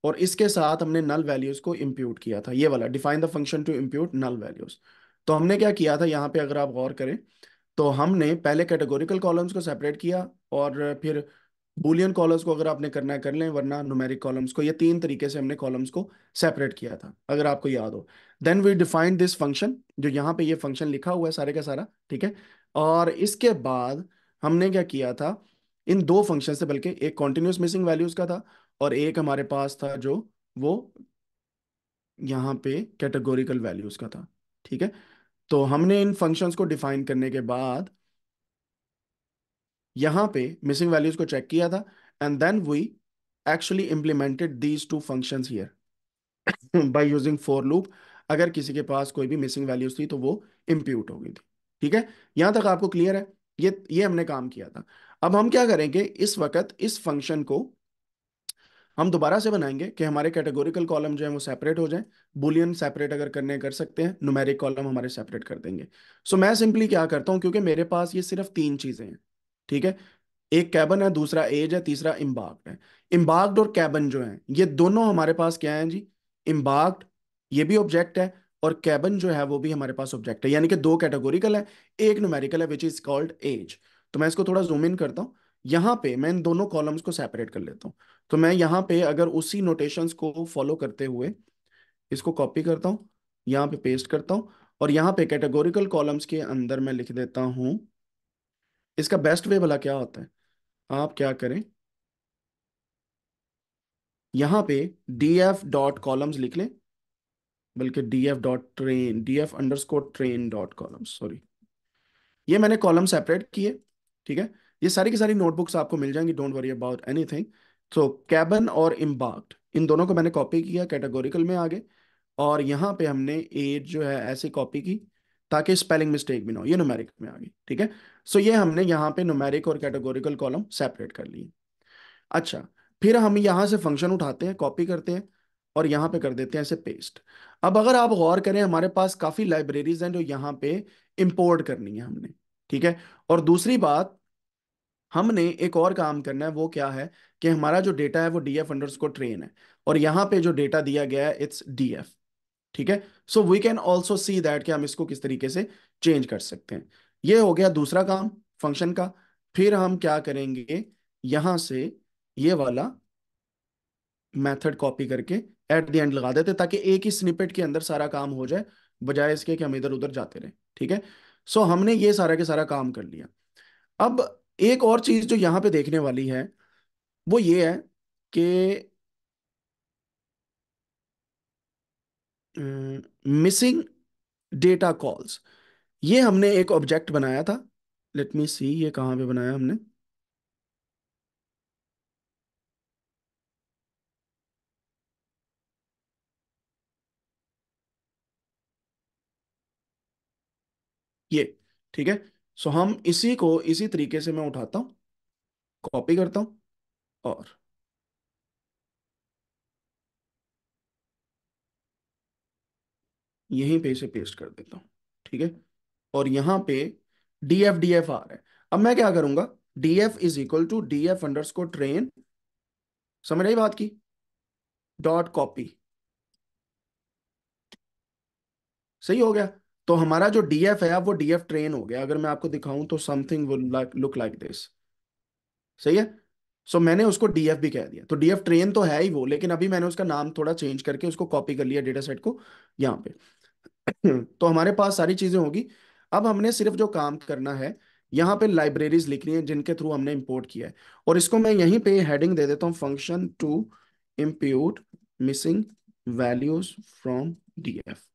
और इसके साथ हमने नल वैल्यूज को इम्प्यूट किया था ये वाला define the function to impute null values तो हमने क्या किया था यहाँ पे अगर आप गौर करें तो हमने पहले कैटेगोरिकल कॉलम्स को सेपरेट किया और फिर बुलियन कॉलम्स को अगर आपने करना है कर लें वरना नुमेरिक कॉलम्स को ये तीन तरीके से हमने कॉलम्स को सेपरेट किया था अगर आपको याद हो then we define this function जो यहाँ पे ये फंक्शन लिखा हुआ है सारे का सारा ठीक है और इसके बाद हमने क्या किया था इन दो फंक्शन से बल्कि एक कॉन्टिन्यूस मिसिंग वैल्यूज का था और एक हमारे पास था जो वो यहाँ पे कैटेगोरिकल वैल्यूज का था ठीक है तो हमने इन फंक्शंस को डिफाइन करने के बाद यहाँ पे मिसिंग वैल्यूज को चेक किया था and then we actually implemented these two function here by using for loop अगर किसी के पास कोई भी मिसिंग वैल्यूज थी तो वो इम्प्यूट हो गई थी ठीक है यहां तक आपको क्लियर है ये ये हमने काम किया था अब हम क्या करेंगे इस वक्त इस फंक्शन को हम दोबारा से बनाएंगे कि हमारे कैटेगोरिकल कॉलम जो है वो सेपरेट हो जाए बुलियन सेपरेट अगर करने कर सकते हैं नुमेरिक कॉलम हमारे सेपरेट कर देंगे सो so, मैं सिंपली क्या करता हूँ क्योंकि मेरे पास ये सिर्फ तीन चीज़ें हैं ठीक है एक कैबन है दूसरा एज है तीसरा इम्बाग्ड है इम्बाग्ड और कैबन जो है ये दोनों हमारे पास क्या है जी इम्बाग्ड ये भी ऑब्जेक्ट है और कैबन जो है वो भी हमारे पास ऑब्जेक्ट है यानी कि दो कैटेगोरिकल है एक नुमेरिकल है विच इज कॉल्ड एज तो मैं इसको थोड़ा जूम इन करता हूँ यहाँ पे मैं इन दोनों कॉलम्स को सेपरेट कर लेता हूँ तो मैं यहाँ पे अगर उसी नोटेशंस को फॉलो करते हुए इसको कॉपी करता हूँ यहाँ पे पेस्ट करता हूँ और यहाँ पे कैटेगोरिकल कॉलम्स के अंदर मैं लिख देता हूँ इसका बेस्ट वे भला क्या होता है आप क्या करें यहाँ पे डी एफ डॉट कॉलम्स लिख लें बल्कि D F dot train D F underscore train dot columns sorry ये मैंने कॉलम सेपरेट किए ठीक है ये सारी की सारी नोटबुक्स आपको मिल जाएंगी don't worry about anything so cabin और इम्बार्क्ड इन दोनों को मैंने कॉपी किया कैटेगोरिकल में आगे और यहाँ पे हमने एज जो है ऐसे कॉपी की ताकि स्पेलिंग मिस्टेक भी ना हो ये नोमेरिक में आ गई ठीक है सो ये हमने यहाँ पे नोमेरिक और कैटेगोरिकल कॉलम सेपरेट कर लिए अच्छा फिर हम यहाँ से फंक्शन उठाते हैं कॉपी करते हैं और यहाँ पे कर देते हैं ऐसे पेस्ट अब अगर आप गौर करें हमारे पास काफ़ी लाइब्रेरीज हैं जो यहाँ पे इम्पोर्ट करनी है हमने ठीक है और दूसरी बात हमने एक और काम करना है वो क्या है कि हमारा जो डेटा है वो डी एफ अंडर को ट्रेन है और यहाँ पे जो डेटा दिया गया है इट्स डी एफ ठीक है so we can also see that कि हम इसको किस तरीके से चेंज कर सकते हैं ये हो गया दूसरा काम फंक्शन का फिर हम क्या करेंगे यहां से ये वाला मेथड कॉपी करके एट द एंड लगा देते ताकि एक ही स्निपेट के अंदर सारा काम हो जाए बजाय इसके कि हम इधर उधर जाते रहे ठीक है सो हमने ये सारा के सारा काम कर लिया अब एक और चीज जो यहाँ पे देखने वाली है वो ये है कि मिसिंग डेटा कॉल्स ये हमने एक ऑब्जेक्ट बनाया था लेट मी सी ये कहाँ पे बनाया हमने ये ठीक है सो हम इसी को इसी तरीके से मैं उठाता हूं कॉपी करता हूं और यहीं पे इसे पेस्ट कर देता हूं ठीक है और यहां पे डी एफ डी एफ आ रहा है अब मैं क्या करूंगा D F is equal to D F underscore train समझ रही बात की डॉट कॉपी सही हो गया तो हमारा जो डीएफ है वो डीएफ ट्रेन हो गया अगर मैं आपको दिखाऊं तो समथिंग लुक लाइक दिस सही है सो so, मैंने उसको डीएफ भी कह दिया तो डीएफ ट्रेन तो है ही वो लेकिन अभी मैंने उसका नाम थोड़ा चेंज करके उसको कॉपी कर लिया डेटा सेट को यहाँ पे तो हमारे पास सारी चीजें होगी अब हमने सिर्फ जो काम करना है यहाँ पे लाइब्रेरीज लिखनी है जिनके थ्रू हमने इंपोर्ट किया है और इसको मैं यहीं पे हेडिंग दे देता हूँ function to impute missing values from DF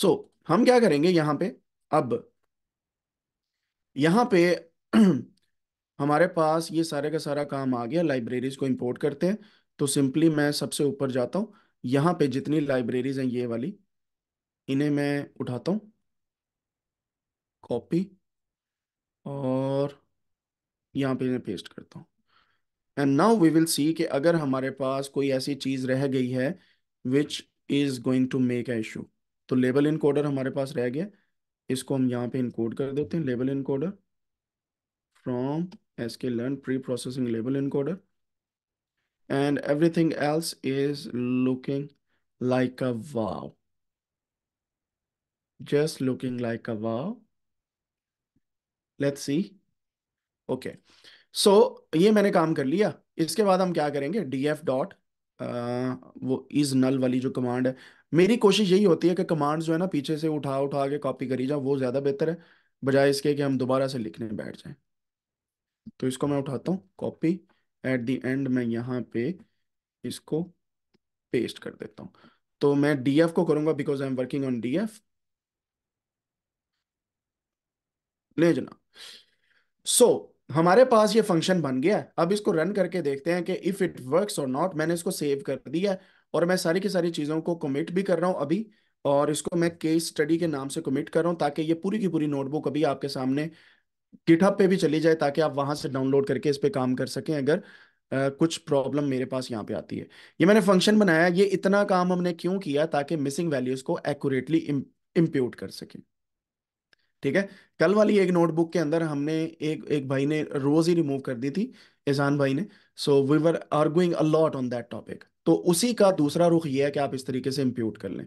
so so, हम क्या करेंगे यहाँ पे अब यहाँ पे हमारे पास ये सारे का सारा काम आ गया लाइब्रेरीज को इंपोर्ट करते हैं तो सिंपली मैं सबसे ऊपर जाता हूँ यहाँ पे जितनी लाइब्रेरीज हैं ये वाली इन्हें मैं उठाता हूं कॉपी और यहाँ पे इन्हें पेस्ट करता हूँ and now we will see कि अगर हमारे पास कोई ऐसी चीज़ रह गई है which is going to make a issue तो लेबल इनकोडर हमारे पास रह गया इसको हम यहाँ पे इनकोड कर देते हैं label encoder from S K learn preprocessing label encoder and everything else is looking like a wow just looking like a wow let's see okay so ये मैंने काम कर लिया इसके बाद हम क्या करेंगे डी एफ डॉट वो इज नल वाली जो कमांड है मेरी कोशिश यही होती है कि कमांड्स जो है ना पीछे से उठा उठा के कॉपी करी जाओ वो ज़्यादा बेहतर है बजाय इसके कि हम दोबारा से लिखने बैठ जाएं तो इसको मैं उठाता हूँ कॉपी एट दी एंड मैं यहाँ पे इसको पेस्ट कर देता हूँ तो मैं डी को करूंगा because I am working on D F ले जना सो so, हमारे पास ये फंक्शन बन गया है अब इसको रन करके देखते हैं कि इफ़ इट वर्क्स और नॉट मैंने इसको सेव कर दिया है और मैं सारी की सारी चीज़ों को कमिट भी कर रहा हूँ अभी और इसको मैं केस स्टडी के नाम से कमिट कर रहा हूँ ताकि ये पूरी की पूरी नोटबुक अभी आपके सामने गिटअप पे भी चली जाए ताकि आप वहां से डाउनलोड करके इस पर काम कर सकें अगर Uh, कुछ प्रॉब्लम मेरे पास यहाँ पे आती है ये मैंने फंक्शन बनाया ये इतना काम हमने क्यों किया ताकि मिसिंग वैल्यूज को एक्यूरेटली इम्प्यूट कर सके ठीक है कल वाली एक नोटबुक के अंदर हमने एक एक भाई ने रोज ही रिमूव कर दी थी एजान भाई ने so we were arguing a lot on that topic तो उसी का दूसरा रुख यह है कि आप इस तरीके से इम्प्यूट कर लें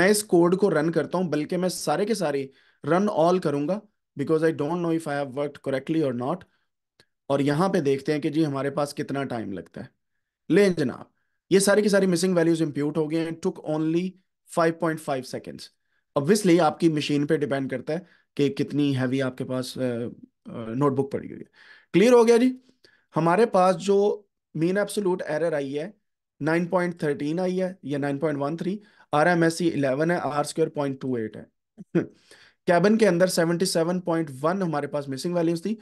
मैं इस कोड को रन करता हूं बल्कि मैं सारे के सारे रन ऑल करूंगा because I don't know if I have work correctly और नॉट और यहां पे देखते हैं कि जी हमारे पास कितना टाइम लगता है ले जनाब ये सारी की सारी मिसिंग वैल्यूज इम्प्यूट हो गए हैं took only 5.5 point five seconds obviously आपकी मशीन पे डिपेंड करता है कि कितनी हैवी आपके पास नोटबुक पड़ी हुई है क्लियर हो गया जी हमारे पास जो मेन एब्सोलूट एरर आई है 9.13 आई है या 9.13 R M S C eleven है आर स्क्र पॉइंट टू एट है कैबिन के अंदर 77.1 हमारे पास मिसिंग वैल्यूज थी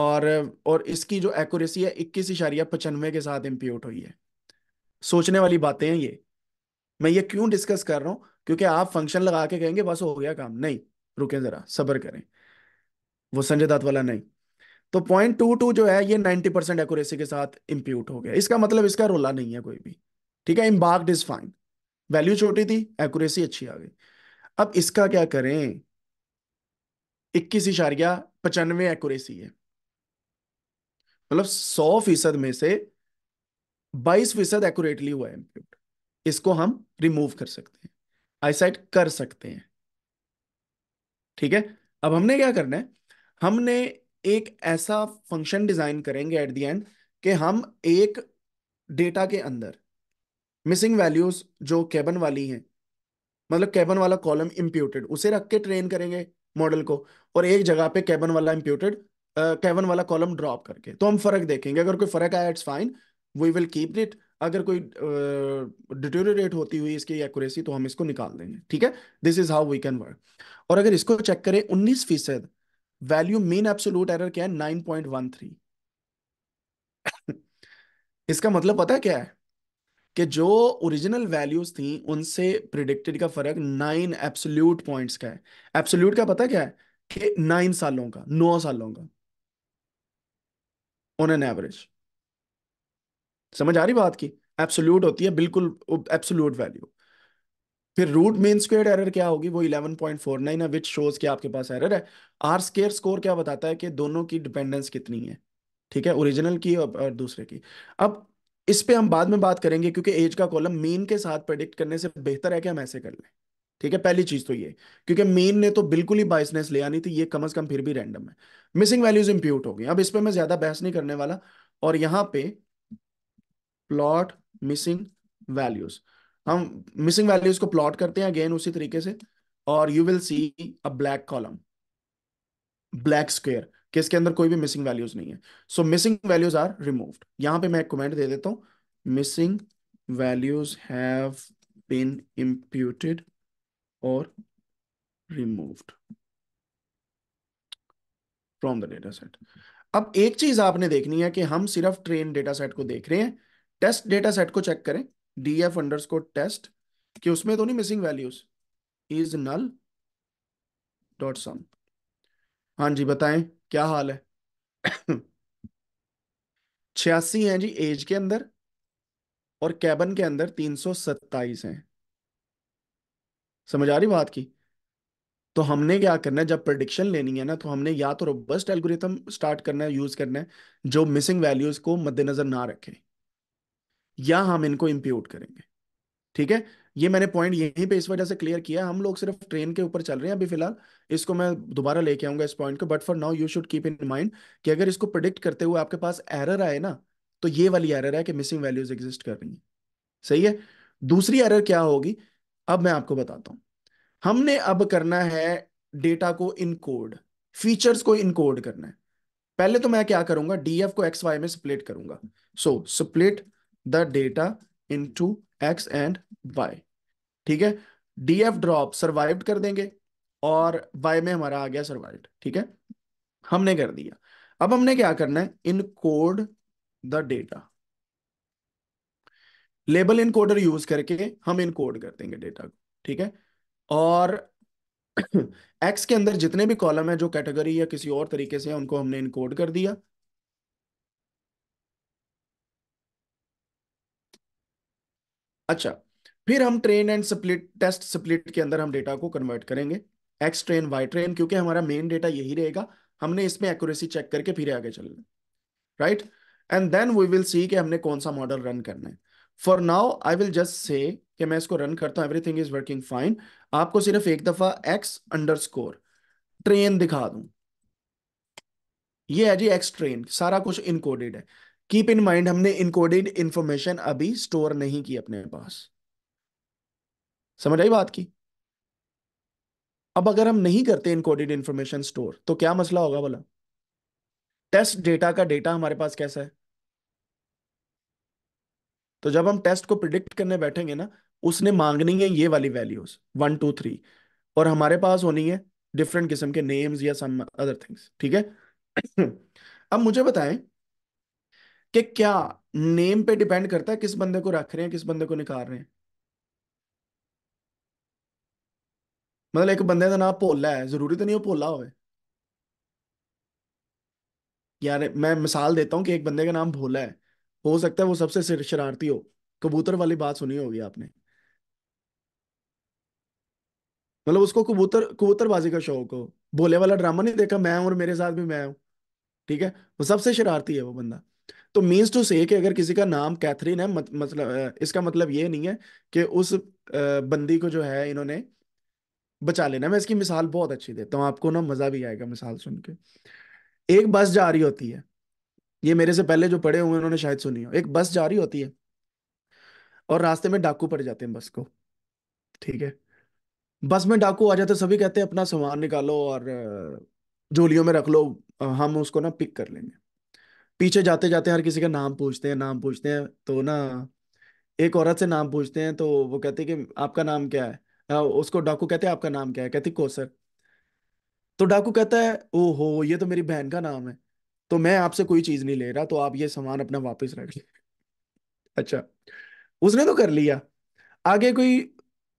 और और इसकी जो एक्यूरेसी है इक्कीस इशारिया पचानवे के साथ इम्प्यूट हुई है सोचने वाली बातें हैं ये मैं ये क्यों डिस्कस कर रहा हूँ क्योंकि आप फंक्शन लगा के कहेंगे बस हो गया काम नहीं रुके जरा सब्र करें वो संजय दत्त वाला नहीं तो पॉइंट टू टू जो है ये नाइनटी परसेंट एक्यूरेसी के साथ इम्प्यूट हो गया इसका मतलब इसका रोला नहीं है कोई भी ठीक है इम्बार्कड इज फाइन वैल्यू छोटी थी एक्यूरेसी अच्छी आ गई अब इसका क्या करें इक्कीस इशारिया पचानवे एक्यूरेसी है मतलब सौ फीसद में से बाईस फीसद एक्यूरेटली हुआ है इम्प्यूट इसको हम रिमूव कर सकते हैं आईसाइट कर सकते हैं ठीक है अब हमने क्या करना है हमने एक ऐसा फंक्शन डिजाइन करेंगे एट द एंड कि हम एक डेटा के अंदर मिसिंग वैल्यूज जो कैबन वाली हैं मतलब कैबन वाला कॉलम इम्प्यूटेड उसे रख के ट्रेन करेंगे मॉडल को और एक जगह पे कैबन वाला इम्प्यूटेड कैबन वाला कॉलम ड्रॉप करके तो हम फर्क देखेंगे अगर कोई फर्क आया it's fine we will keep it अगर कोई डिटोरेट uh, होती हुई इसकी एक्यूरेसी तो हम इसको निकाल देंगे ठीक है this is how we can work और अगर इसको चेक करें उन्नीस फीसद वैल्यू मीन एब्सोलूट एरर क्या है नाइन पॉइंट वन थ्री इसका मतलब पता क्या है कि जो ओरिजिनल वैल्यूज थी उनसे प्रिडिक्टेड का फर्क नाइन एब्सोल्यूट पॉइंट्स का है एब्सोल्यूट का पता क्या है कि नाइन सालों का नौ सालों का ऑन एन एवरेज समझ आ रही बात की एब्सोल्यूट होती है बिल्कुल एब्सोल्यूट वैल्यू फिर रूट मीन स्क्वेयर एरर क्या होगी वो 11.49 है विच शोज के आपके पास एरर है आर स्केयर स्कोर क्या बताता है कि दोनों की डिपेंडेंस कितनी है ठीक है ओरिजिनल की और दूसरे की अब इस पे हम बाद में बात करेंगे क्योंकि एज का कॉलम मेन के साथ प्रेडिक्ट करने से बेहतर है कि हम ऐसे कर लें ठीक है पहली चीज तो ये क्योंकि मेन ने तो बिल्कुल ही बाइसनेस ले आनी थी ये कम अज कम फिर भी रैंडम है मिसिंग वैल्यूज इंप्यूट हो गई अब इस पर मैं ज्यादा बहस नहीं करने वाला और यहां पे प्लॉट मिसिंग वैल्यूज हम मिसिंग वैल्यूज को प्लॉट करते हैं अगेन उसी तरीके से और you will see a black column black square किसके इसके अंदर कोई भी मिसिंग वैल्यूज नहीं है so missing values are removed यहां पे मैं एक कमेंट दे देता हूं missing values have been imputed और removed from the data set अब एक चीज आपने देखनी है कि हम सिर्फ ट्रेन डेटा सेट को देख रहे हैं टेस्ट डेटा सेट को चेक करें D F underscore test कि उसमें तो नहीं missing values is null dot sum हाँ जी बताएं क्या हाल है छियासी हैं जी एज के अंदर और कैबन के अंदर तीन सौ सत्ताईस हैं समझ आ रही बात की तो हमने क्या करना है जब प्रडिक्शन लेनी है ना तो हमने या तो रोबस्ट एल्गोरिथम स्टार्ट करना है यूज करना है जो मिसिंग वैल्यूज को मद्देनजर ना रखें या हम इनको इम्प्यूट करेंगे ठीक है ये मैंने पॉइंट यहीं पे इस वजह से क्लियर किया हम लोग सिर्फ ट्रेन के ऊपर चल रहे हैं अभी फिलहाल इसको मैं दोबारा लेके आऊंगा इस पॉइंट को but for now you should keep in mind कि अगर इसको प्रिडिक्ट करते हुए आपके पास एरर आए ना तो ये वाली एरर है कि मिसिंग वैल्यूज एग्जिस्ट कर रही है सही है दूसरी एरर क्या होगी अब मैं आपको बताता हूं हमने अब करना है डेटा को इनकोड फीचर्स को इनकोड करना है पहले तो मैं क्या करूंगा डीएफ को एक्स वाई में स्प्लिट करूंगा so so, split the data to X and Y ठीक है डी एफ ड्रॉप सर्वाइव कर देंगे और वाई में हमारा आ गया सर्वाइव ठीक है हमने कर दिया अब हमने क्या करना है encode the data label encoder use करके हम इनकोड कर देंगे डेटा को ठीक है और एक्स के अंदर जितने भी कॉलम है जो कैटेगरी या किसी और तरीके से उनको हमने इनकोड कर दिया अच्छा फिर हम train and split test split के अंदर हम डेटा को कन्वर्ट करेंगे एक्स ट्रेन वाई ट्रेन क्योंकि हमारा मेन डेटा यही रहेगा हमने इसमें एक्यूरेसी चेक करके फिर आगे चलना right and then we will see कि हमने कौन सा मॉडल रन करना है for now I will just say कि मैं इसको रन करता हूं एवरीथिंग इज वर्किंग फाइन आपको सिर्फ एक दफा एक्स अंडर ट्रेन दिखा दूं ये है जी एक्स ट्रेन सारा कुछ इनकोडेड है कीप इन माइंड हमने इनकोडेड इंफॉर्मेशन अभी स्टोर नहीं की अपने पास समझ आई बात की अब अगर हम नहीं करते इनकोडेड इंफॉर्मेशन स्टोर तो क्या मसला होगा बोला टेस्ट डेटा का डेटा हमारे पास कैसा है तो जब हम टेस्ट को प्रिडिक्ट करने बैठेंगे ना उसने मांगनी है ये वाली वैल्यूज वन टू थ्री और हमारे पास होनी है डिफरेंट किस्म के नेम्स या सम अदर थिंग्स ठीक है अब मुझे बताएं कि क्या नेम पे डिपेंड करता है किस बंदे को रख रहे हैं किस बंदे को निकाल रहे हैं मतलब एक बंदे का नाम भोला है जरूरी तो नहीं वो भोला हो यार मैं मिसाल देता हूं कि एक बंदे का नाम भोला है हो सकता है वो सबसे शरारती हो कबूतर वाली बात सुनी होगी आपने मतलब उसको कबूतर कबूतरबाजी का शौक हो भोले वाला ड्रामा नहीं देखा मैं और मेरे साथ भी मैं हूं ठीक है वो सबसे शरारती है वो बंदा तो मीन्स टू से कि अगर किसी का नाम कैथरीन है मत, मतलब इसका मतलब ये नहीं है कि उस बंदी को जो है इन्होंने बचा लेना मैं इसकी मिसाल बहुत अच्छी देता हूँ आपको ना मजा भी आएगा मिसाल सुन के एक बस जा रही होती है ये मेरे से पहले जो पढ़े हुए उन्होंने शायद सुनी हो एक बस जा रही होती है और रास्ते में डाकू पड़ जाते हैं बस को ठीक है बस में डाकू आ जाते सभी कहते हैं अपना सामान निकालो और झोलियों में रख लो हम उसको ना पिक कर लेंगे पीछे जाते जाते हर किसी का नाम पूछते हैं नाम पूछते हैं तो ना एक औरत से नाम पूछते हैं तो वो कहते हैं कि आपका नाम क्या है उसको डाकू कहते हैं आपका नाम क्या है कहती कोसर तो डाकू कहता है ओ हो ये तो मेरी बहन का नाम है तो मैं आपसे कोई चीज नहीं ले रहा तो आप ये सामान अपना वापस रख ले अच्छा उसने तो कर लिया आगे कोई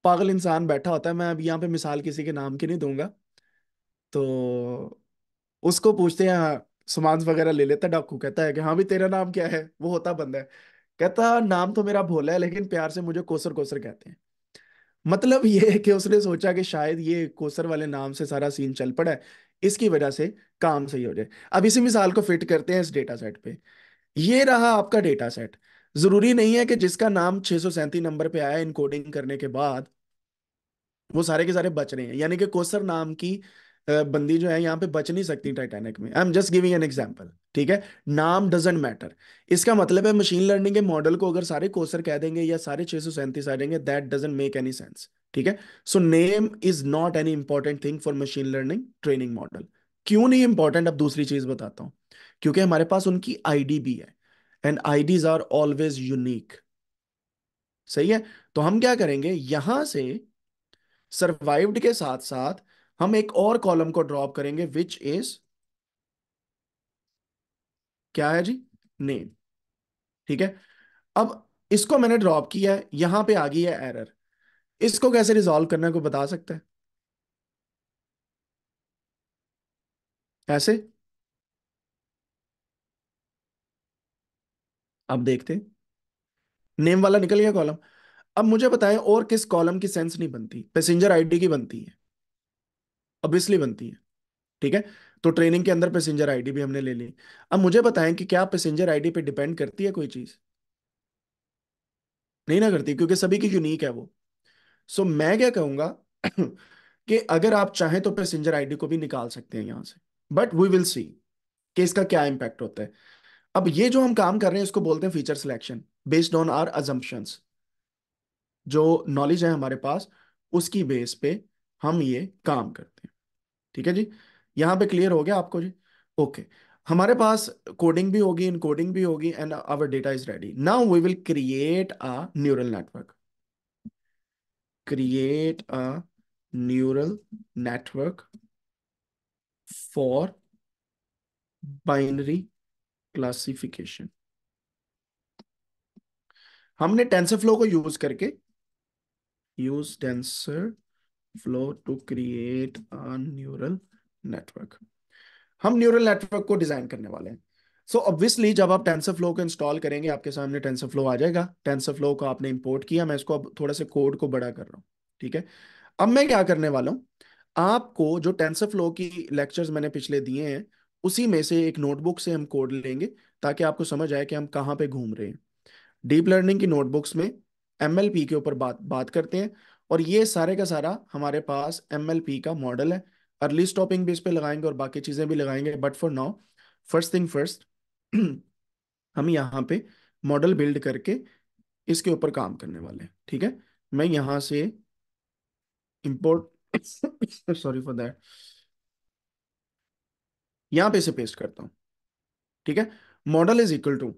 पागल इंसान बैठा होता है मैं अब यहाँ पे मिसाल किसी के नाम की नहीं दूंगा तो उसको पूछते हैं सामान वगैरह ले लेता डाकू कहता है कि हाँ भी तेरा नाम क्या है वो होता बंदा है कहता नाम तो मेरा भोला है लेकिन प्यार से मुझे कोसर कोसर कहते हैं मतलब ये है कि उसने सोचा कि शायद ये कोसर वाले नाम से सारा सीन चल पड़ा है इसकी वजह से काम सही हो जाए अब इसी मिसाल को फिट करते हैं इस डेटा सेट पे ये रहा आपका डेटा सेट जरूरी नहीं है कि जिसका नाम छह नंबर पे आया इनकोडिंग करने के बाद वो सारे के सारे बच रहे हैं यानी कि कोसर नाम की बंदी जो है यहाँ पे बच नहीं सकती टाइटैनिक में I am just giving an example ठीक है नाम डजेंट मैटर इसका मतलब है मशीन लर्निंग के मॉडल को अगर सारे कोसर कह देंगे या सारे छह सौ सैंतीस आ जाएंगे that doesn't make any sense ठीक है so name is not any important thing for machine learning training model क्यों नहीं इंपॉर्टेंट अब दूसरी चीज बताता हूँ क्योंकि हमारे पास उनकी आईडी भी है and IDs are always unique सही है तो हम क्या करेंगे यहां से सर्वाइव्ड के साथ साथ हम एक और कॉलम को ड्रॉप करेंगे विच इज क्या है जी नेम ठीक है अब इसको मैंने ड्रॉप किया है यहां पे आ गई है एरर इसको कैसे रिजॉल्व करना है को बता सकता है ऐसे अब देखते नेम वाला निकल गया कॉलम अब मुझे बताएं और किस कॉलम की सेंस नहीं बनती पैसेंजर आईडी की बनती है ऑब्वियसली बनती है ठीक है तो ट्रेनिंग के अंदर पैसेंजर आईडी भी हमने ले ली अब मुझे बताएं कि क्या पैसेंजर आईडी पे डिपेंड करती है कोई चीज नहीं ना करती क्योंकि सभी की यूनिक है वो सो so, मैं क्या कहूंगा कि अगर आप चाहें तो पैसेंजर आईडी को भी निकाल सकते हैं यहां से बट वी विल सी कि इसका क्या इंपैक्ट होता है अब ये जो हम काम कर रहे हैं इसको बोलते हैं feature selection based on our अजम्पन जो नॉलेज है हमारे पास उसकी बेस पे हम ये काम करते हैं ठीक है जी यहाँ पे क्लियर हो गया आपको जी ओके हमारे पास कोडिंग भी होगी इनकोडिंग भी होगी and our data is ready now we will create a neural network create a neural network for binary classification हमने फ्लो को यूज करके use tensor flow to create a neural network. हम neural network को design करने वाले हैं सो so obviously जब आप टेंसर फ्लो को इंस्टॉल करेंगे आपके सामने टेंसर फ्लो आ जाएगा टेंसर फ्लो को आपने इंपोर्ट किया मैं इसको अब थोड़ा से कोड को बड़ा कर रहा हूँ ठीक है अब मैं क्या करने वाला हूँ आपको जो टेंसर फ्लो की लेक्चर्स मैंने पिछले दिए हैं उसी में से एक नोटबुक से हम कोड लेंगे ताकि आपको समझ आए कि हम कहाँ पे घूम रहे हैं डीप लर्निंग की नोटबुक्स में एम के ऊपर बात बात करते हैं और ये सारे का सारा हमारे पास एम का मॉडल है अर्ली स्टॉपिंग भी इस पे लगाएंगे और बाकी चीजें भी लगाएंगे but for now first thing first हम यहाँ पे मॉडल बिल्ड करके इसके ऊपर काम करने वाले हैं ठीक है मैं यहाँ से इम्पोर्ट सॉरी फॉर दैट यहाँ पे से पेस्ट करता हूँ ठीक है मॉडल इज इक्वल टू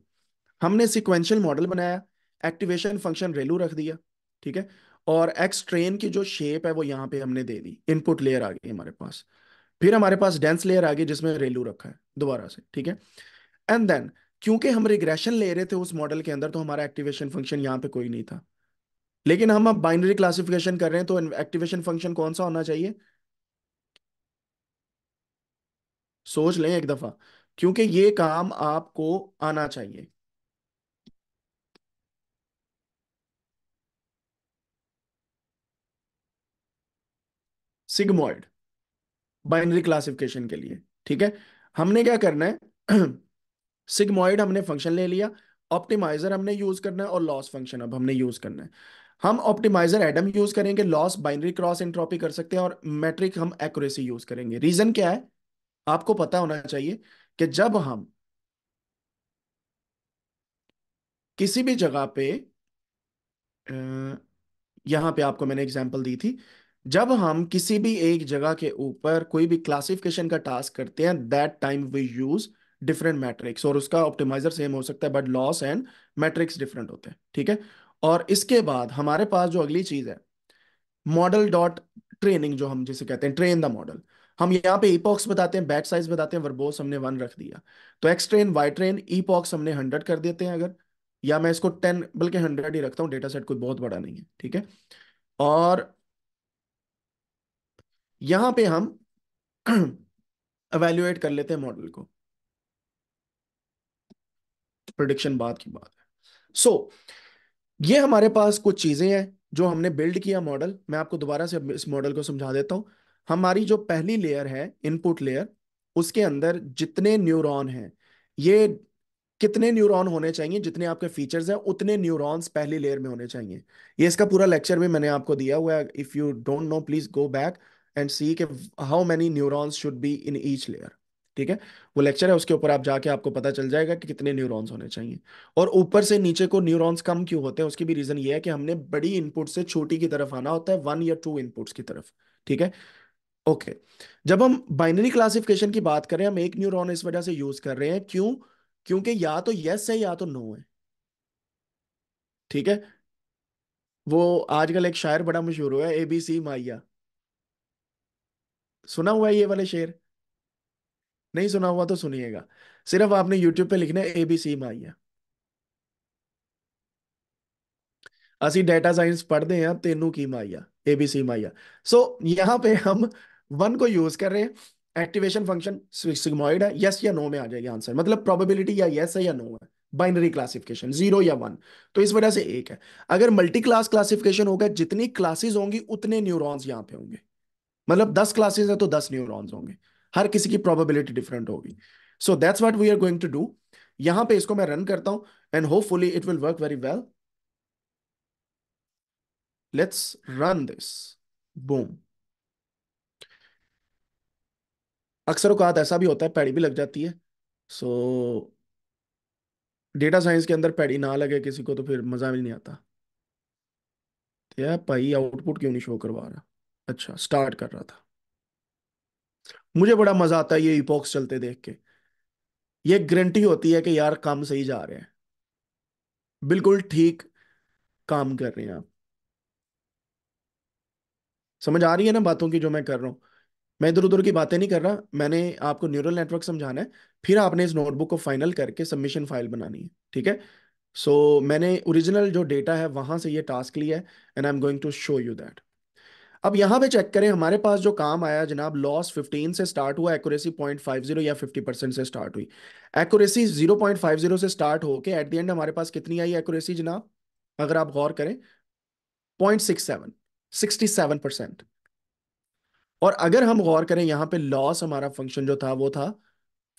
हमने सिक्वेंशियल मॉडल बनाया एक्टिवेशन फंक्शन रेलू रख दिया ठीक है और एक्स ट्रेन की जो शेप है वो यहाँ पे हमने दे दी इनपुट लेयर आ गई हमारे पास फिर हमारे पास डेंस लेयर आ गई जिसमें रेलू रखा है दोबारा से ठीक है एंड देन क्योंकि हम रिग्रेशन ले रहे थे उस मॉडल के अंदर तो हमारा एक्टिवेशन फंक्शन यहाँ पे कोई नहीं था लेकिन हम अब बाइनरी क्लासिफिकेशन कर रहे हैं तो एक्टिवेशन फंक्शन कौन सा होना चाहिए सोच लें एक दफा क्योंकि ये काम आपको आना चाहिए सिग्मोइड बाइनरी क्लासिफिकेशन के लिए ठीक है हमने क्या करना है सिग्मोइड हमने फंक्शन ले लिया ऑप्टिमाइजर हमने यूज करना है और लॉस फंक्शन अब हमने यूज करना है हम ऑप्टिमाइजर एडम यूज करेंगे लॉस बाइनरी क्रॉस एंट्रोपी कर सकते हैं और मैट्रिक हम एक्यूरेसी यूज करेंगे रीजन क्या है आपको पता होना चाहिए कि जब हम किसी भी जगह पे यहां पे आपको मैंने एग्जांपल दी थी जब हम किसी भी एक जगह के ऊपर कोई भी क्लासिफिकेशन का टास्क करते हैं that time we use different metrics और उसका ऑप्टिमाइजर सेम हो सकता है but loss and metrics different होते हैं ठीक है और इसके बाद हमारे पास जो अगली चीज है मॉडल डॉट ट्रेनिंग जो हम जिसे कहते हैं ट्रेन द मॉडल हम यहाँ पे ईपॉक्स बताते हैं बैक साइज बताते हैं वर्बोस हमने वन रख दिया तो X train Y train epochs हमने हंड्रेड कर देते हैं अगर या मैं इसको टेन बल्कि हंड्रेड ही रखता हूँ डेटा सेट कोई बहुत बड़ा नहीं है ठीक है और यहां पे हम एवेल्युएट कर लेते हैं मॉडल को प्रोडिक्शन बाद की बात है सो so, ये हमारे पास कुछ चीजें हैं जो हमने बिल्ड किया मॉडल मैं आपको दोबारा से इस मॉडल को समझा देता हूं हमारी जो पहली लेयर है इनपुट लेयर उसके अंदर जितने न्यूरॉन हैं ये कितने न्यूरॉन होने चाहिए जितने आपके फीचर्स हैं उतने न्यूरॉन्स पहली लेयर में होने चाहिए ये इसका पूरा लेक्चर भी मैंने आपको दिया हुआ है if you don't know please go back and see के how many neurons should be in each layer ठीक है वो लेक्चर है उसके ऊपर आप जाके आपको पता चल जाएगा कि कितने न्यूरॉन्स होने चाहिए और ऊपर से नीचे को न्यूरॉन्स कम क्यों होते हैं उसकी भी रीजन ये है कि हमने बड़ी इनपुट से छोटी की तरफ आना होता है वन या टू इनपुट्स की तरफ ठीक है ओके जब हम बाइनरी क्लासिफिकेशन की बात करें हम एक न्यूरोन इस वजह से यूज कर रहे हैं क्यों क्योंकि या तो यस है या तो नो है ठीक है वो आजकल एक शायर बड़ा मशहूर हुआ है एबीसी माइया सुना हुआ है ये वाले शेर नहीं सुना हुआ तो सुनिएगा सिर्फ आपने यूट्यूब पे लिखना है एबीसी माइया डेटा साइंस पढ़ते हैं तेनू की माइया एबीसी माइया सो so, यहां पे हम वन को यूज कर रहे हैं एक्टिवेशन फंक्शन सिग्मोइड है यस या नो में आ जाएगा आंसर मतलब प्रोबेबिलिटी या यस है या नो है बाइनरी क्लासिफिकेशन जीरो या वन तो इस वजह से एक है अगर मल्टी क्लास क्लासिफिकेशन होगा जितनी क्लासेस होंगी उतने न्यूरॉन्स यहाँ पे होंगे मतलब दस क्लासेस है तो दस न्यूरॉन्स होंगे हर किसी की प्रोबेबिलिटी डिफरेंट होगी so that's what we are going to do यहां पे इसको मैं रन करता हूं and fully it will work very well let's run this boom अक्सर उत ऐसा भी होता है पैड़ी भी लग जाती है सो डेटा साइंस के अंदर पैड़ी ना लगे किसी को तो फिर मज़ा भी नहीं आता तो भाई आउटपुट क्यों नहीं शो करवा रहा अच्छा स्टार्ट कर रहा था मुझे बड़ा मजा आता है ये इपॉक्स चलते देख के ये गारंटी होती है कि यार काम सही जा रहे हैं बिल्कुल ठीक काम कर रहे हैं आप समझ आ रही है ना बातों की जो मैं कर रहा हूं मैं इधर उधर की बातें नहीं कर रहा मैंने आपको न्यूरल नेटवर्क समझाना है फिर आपने इस नोटबुक को फाइनल करके सबमिशन फाइल बनानी है ठीक है सो so, मैंने ओरिजिनल जो डेटा है वहां से ये टास्क लिया है and I am going to show you that अब यहां पे चेक करें हमारे पास जो काम आया जनाब लॉस 15 से स्टार्ट हुआ एक्यूरेसी 0.50 या 50 परसेंट से स्टार्ट हुई एक्यूरेसी 0.50 से स्टार्ट होके एट द एंड हमारे पास कितनी आई एक्यूरेसी जनाब अगर आप गौर करें 0.67 67 परसेंट और अगर हम गौर करें यहां पे लॉस हमारा फंक्शन जो था वो था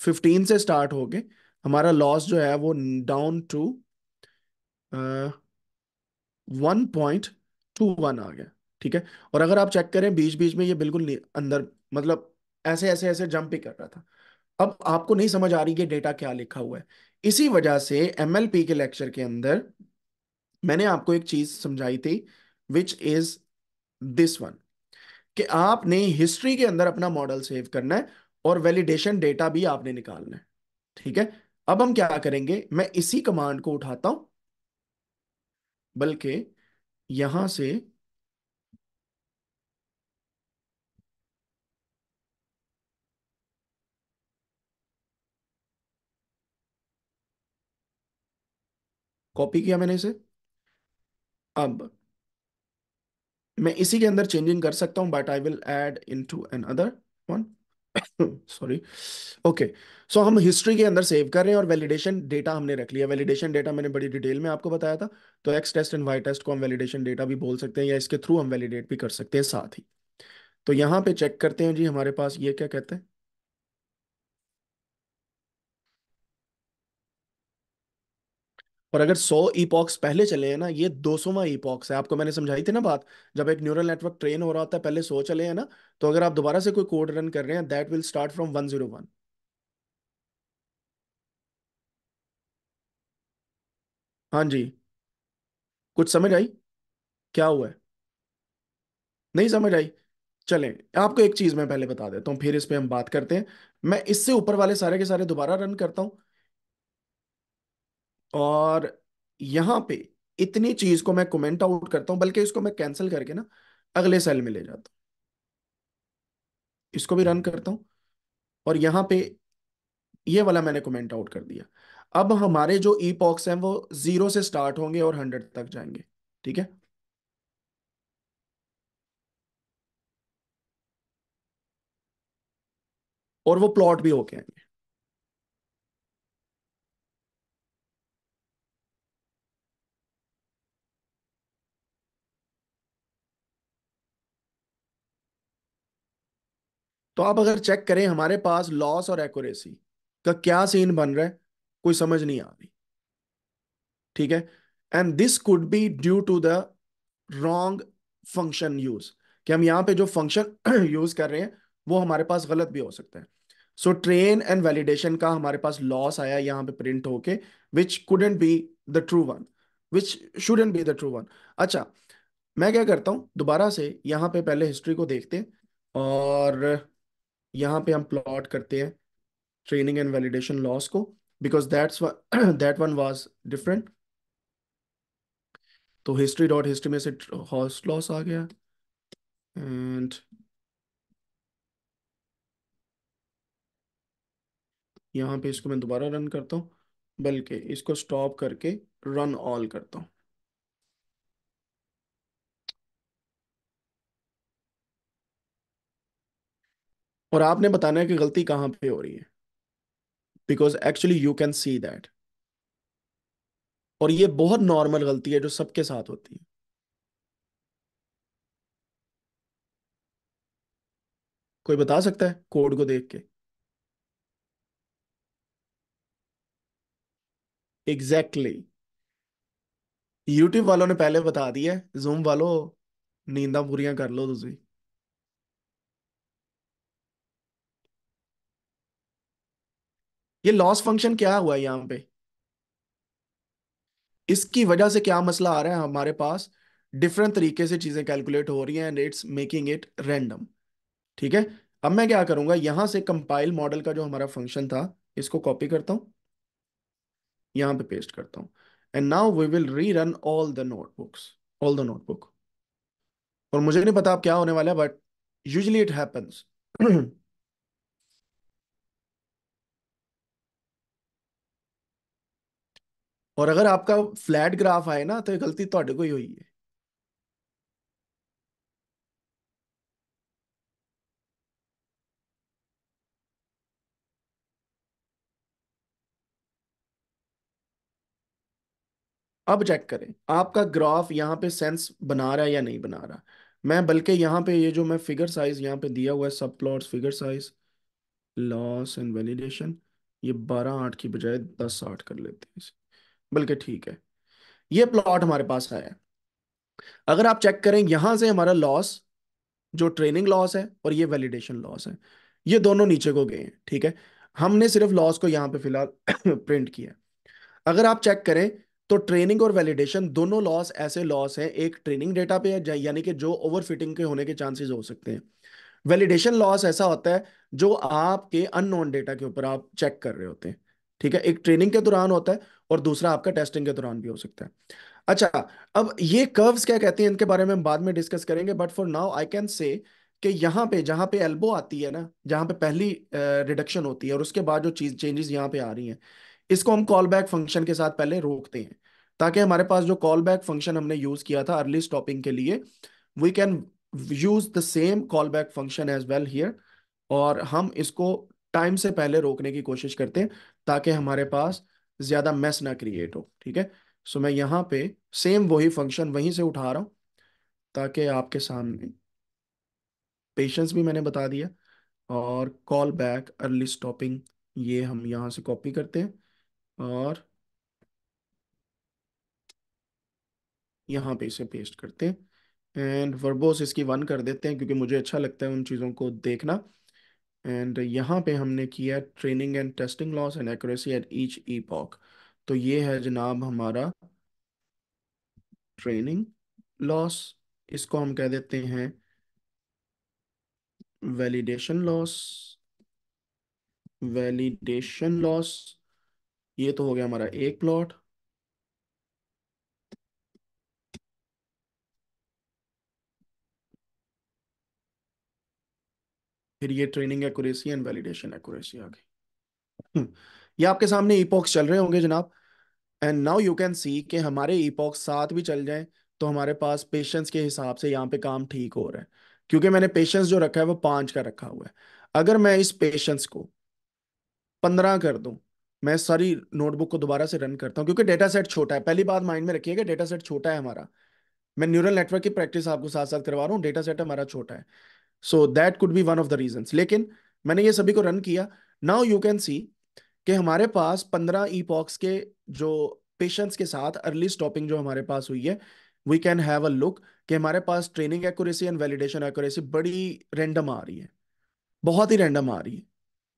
15 से स्टार्ट होके हमारा लॉस जो है वो down to one point two one आ गया ठीक है और अगर आप चेक करें बीच बीच में ये बिल्कुल अंदर मतलब ऐसे ऐसे ऐसे जंप ही कर रहा था अब आपको नहीं समझ आ रही कि डेटा क्या लिखा हुआ है इसी वजह से एम के लेक्चर के अंदर मैंने आपको एक चीज समझाई थी विच इज दिस वन कि आपने हिस्ट्री के अंदर अपना मॉडल सेव करना है और वैलिडेशन डेटा भी आपने निकालना है ठीक है अब हम क्या करेंगे मैं इसी कमांड को उठाता हूं बल्कि यहां से कॉपी किया मैंने इसे अब मैं इसी के अंदर चेंजिंग कर सकता हूं but I will add in to N other one sorry okay so हम हिस्ट्री के अंदर सेव कर रहे हैं और वैलिडेशन डेटा हमने रख लिया वैलिडेशन डेटा मैंने बड़ी डिटेल में आपको बताया था तो X test and Y test को हम वैलिडेशन डेटा भी बोल सकते हैं या इसके थ्रू हम वैलिडेट भी कर सकते हैं साथ ही तो यहाँ पे चेक करते हैं जी हमारे पास ये क्या कहते हैं और अगर सौ ईपॉक्स पहले चले हैं ना ये दो सौवा ईपॉक्स है आपको मैंने समझाई थी ना बात जब एक न्यूरल नेटवर्क ट्रेन हो रहा होता है पहले सौ चले हैं ना तो अगर आप दोबारा से कोई कोड रन कर रहे हैं that will start from one zero one हाँ जी कुछ समझ आई क्या हुआ है नहीं समझ आई चलें आपको एक चीज मैं पहले बता देता हूँ फिर इस पे हम बात करते हैं मैं इससे ऊपर वाले सारे के सारे दोबारा रन करता हूँ और यहां पे इतनी चीज को मैं कमेंट आउट करता हूँ बल्कि इसको मैं कैंसिल करके ना अगले सेल में ले जाता हूं इसको भी रन करता हूं और यहां पे ये वाला मैंने कमेंट आउट कर दिया अब हमारे जो ई पॉक्स हैं वो जीरो से स्टार्ट होंगे और हंड्रेड तक जाएंगे ठीक है और वो प्लॉट भी होके आएंगे तो आप अगर चेक करें हमारे पास लॉस और एक्यूरेसी का क्या सीन बन रहा है कोई समझ नहीं आ रही ठीक है and this could be due to the wrong function use कि हम यहाँ पे जो फंक्शन यूज कर रहे हैं वो हमारे पास गलत भी हो सकता है सो ट्रेन एंड वैलिडेशन का हमारे पास लॉस आया यहाँ पे प्रिंट होके which couldn't be the true one which shouldn't be the true one अच्छा मैं क्या करता हूँ दोबारा से यहाँ पे पहले हिस्ट्री को देखते हैं और यहाँ पे हम प्लॉट करते हैं ट्रेनिंग एंड वैलिडेशन लॉस को because that's that one was different तो हिस्ट्री डॉट हिस्ट्री में से हॉस्ट लॉस आ गया एंड यहाँ पे इसको मैं दोबारा रन करता हूँ बल्कि इसको स्टॉप करके रन ऑल करता हूँ और आपने बताना है कि गलती कहां पे हो रही है because actually you can see that और ये बहुत नॉर्मल गलती है जो सबके साथ होती है कोई बता सकता है कोड को देख के एग्जैक्टली exactly. यूट्यूब वालों ने पहले बता दिया जूम वालों नींदा पूरियां कर लो तुझे ये लॉस फंक्शन क्या हुआ है यहाँ पे इसकी वजह से क्या मसला आ रहा है हमारे पास डिफरेंट तरीके से चीजें कैलकुलेट हो रही हैं and it's making it random ठीक है अब मैं क्या करूंगा यहां से कंपाइल मॉडल का जो हमारा फंक्शन था इसको कॉपी करता हूं यहां पे पेस्ट करता हूं and now we will rerun all the notebooks all the notebook और मुझे नहीं पता आप क्या होने वाला है बट यूजली इट हैपन्स और अगर आपका फ्लैट ग्राफ आए ना तो गलती तो को ही हुई है अब चेक करें आपका ग्राफ यहाँ पे सेंस बना रहा है या नहीं बना रहा मैं बल्कि यहां पे ये जो मैं फिगर साइज यहाँ पे दिया हुआ है सब plots figure size loss and validation ये बारह आठ की बजाय दस आठ कर लेते हैं बल्कि ठीक है ये प्लॉट हमारे पास आया है अगर आप चेक करें यहां से हमारा लॉस जो ट्रेनिंग लॉस है और ये वैलिडेशन लॉस है ये दोनों नीचे को गए हैं ठीक है हमने सिर्फ लॉस को यहां पे फिलहाल प्रिंट किया अगर आप चेक करें तो ट्रेनिंग और वैलिडेशन दोनों लॉस ऐसे लॉस हैं एक ट्रेनिंग डेटा पे है यानी कि जो ओवर फिटिंग के होने के चांसेस हो सकते हैं वैलिडेशन लॉस ऐसा होता है जो आपके अननोन डेटा के ऊपर आप चेक कर रहे होते हैं ठीक है एक ट्रेनिंग के दौरान होता है और दूसरा आपका टेस्टिंग के दौरान भी हो सकता है अच्छा अब ये कर्व्स क्या कहते हैं इनके बारे में हम बाद में डिस्कस करेंगे but for now I can say कि यहाँ पे जहाँ पे एल्बो आती है ना जहाँ पे पहली रिडक्शन uh, होती है और उसके बाद जो चीज चेंजेस यहाँ पे आ रही हैं इसको हम कॉल बैक फंक्शन के साथ पहले रोकते हैं ताकि हमारे पास जो कॉल बैक फंक्शन हमने यूज किया था अर्ली स्टॉपिंग के लिए we can use the same call back function as well here और हम इसको टाइम से पहले रोकने की कोशिश करते हैं ताकि हमारे पास ज़्यादा मैस ना क्रिएट हो ठीक है सो मैं यहाँ पे सेम वही फंक्शन वहीं से उठा रहा हूँ ताकि आपके सामने पेशेंस भी मैंने बता दिया और कॉल बैक अर्ली स्टॉपिंग ये हम यहाँ से कॉपी करते हैं और यहाँ पे इसे पेस्ट करते हैं एंड वर्बोस इसकी वन कर देते हैं क्योंकि मुझे अच्छा लगता है उन चीज़ों को देखना एंड यहाँ पे हमने किया training and testing loss and accuracy at each epoch तो ये है जनाब हमारा ट्रेनिंग लॉस इसको हम कह देते हैं वैलिडेशन लॉस वैलिडेशन लॉस ये तो हो गया हमारा एक प्लॉट फिर ये training accuracy and validation accuracy आ गई हम्म, ये आपके सामने ईपॉक्स चल रहे होंगे जनाब and now you can see कि हमारे ईपॉक्स साथ भी चल जाएं तो हमारे पास पेशेंस के हिसाब से यहाँ पे काम ठीक हो रहा है क्योंकि मैंने पेशेंस जो रखा है वो पांच का रखा हुआ है अगर मैं इस पेशेंस को पंद्रह कर दूं मैं सारी नोटबुक को दोबारा से रन करता हूँ क्योंकि डेटा सेट छोटा है पहली बात माइंड में रखिएगा डेटा सेट छोटा है हमारा मैं न्यूरल नेटवर्क की प्रैक्टिस आपको साथ साथ करवा रहा हूँ डेटा सेट हमारा छोटा है so that could be one of the reason लेकिन मैंने ये सभी को रन किया नाउ यू कैन सी कि हमारे पास पंद्रह ई पॉक्स के जो पेशेंट्स के साथ अर्ली स्टॉपिंग जो हमारे पास हुई है we can have a look कि हमारे पास training accuracy and validation accuracy बड़ी रेंडम आ रही है बहुत ही रैंडम आ रही है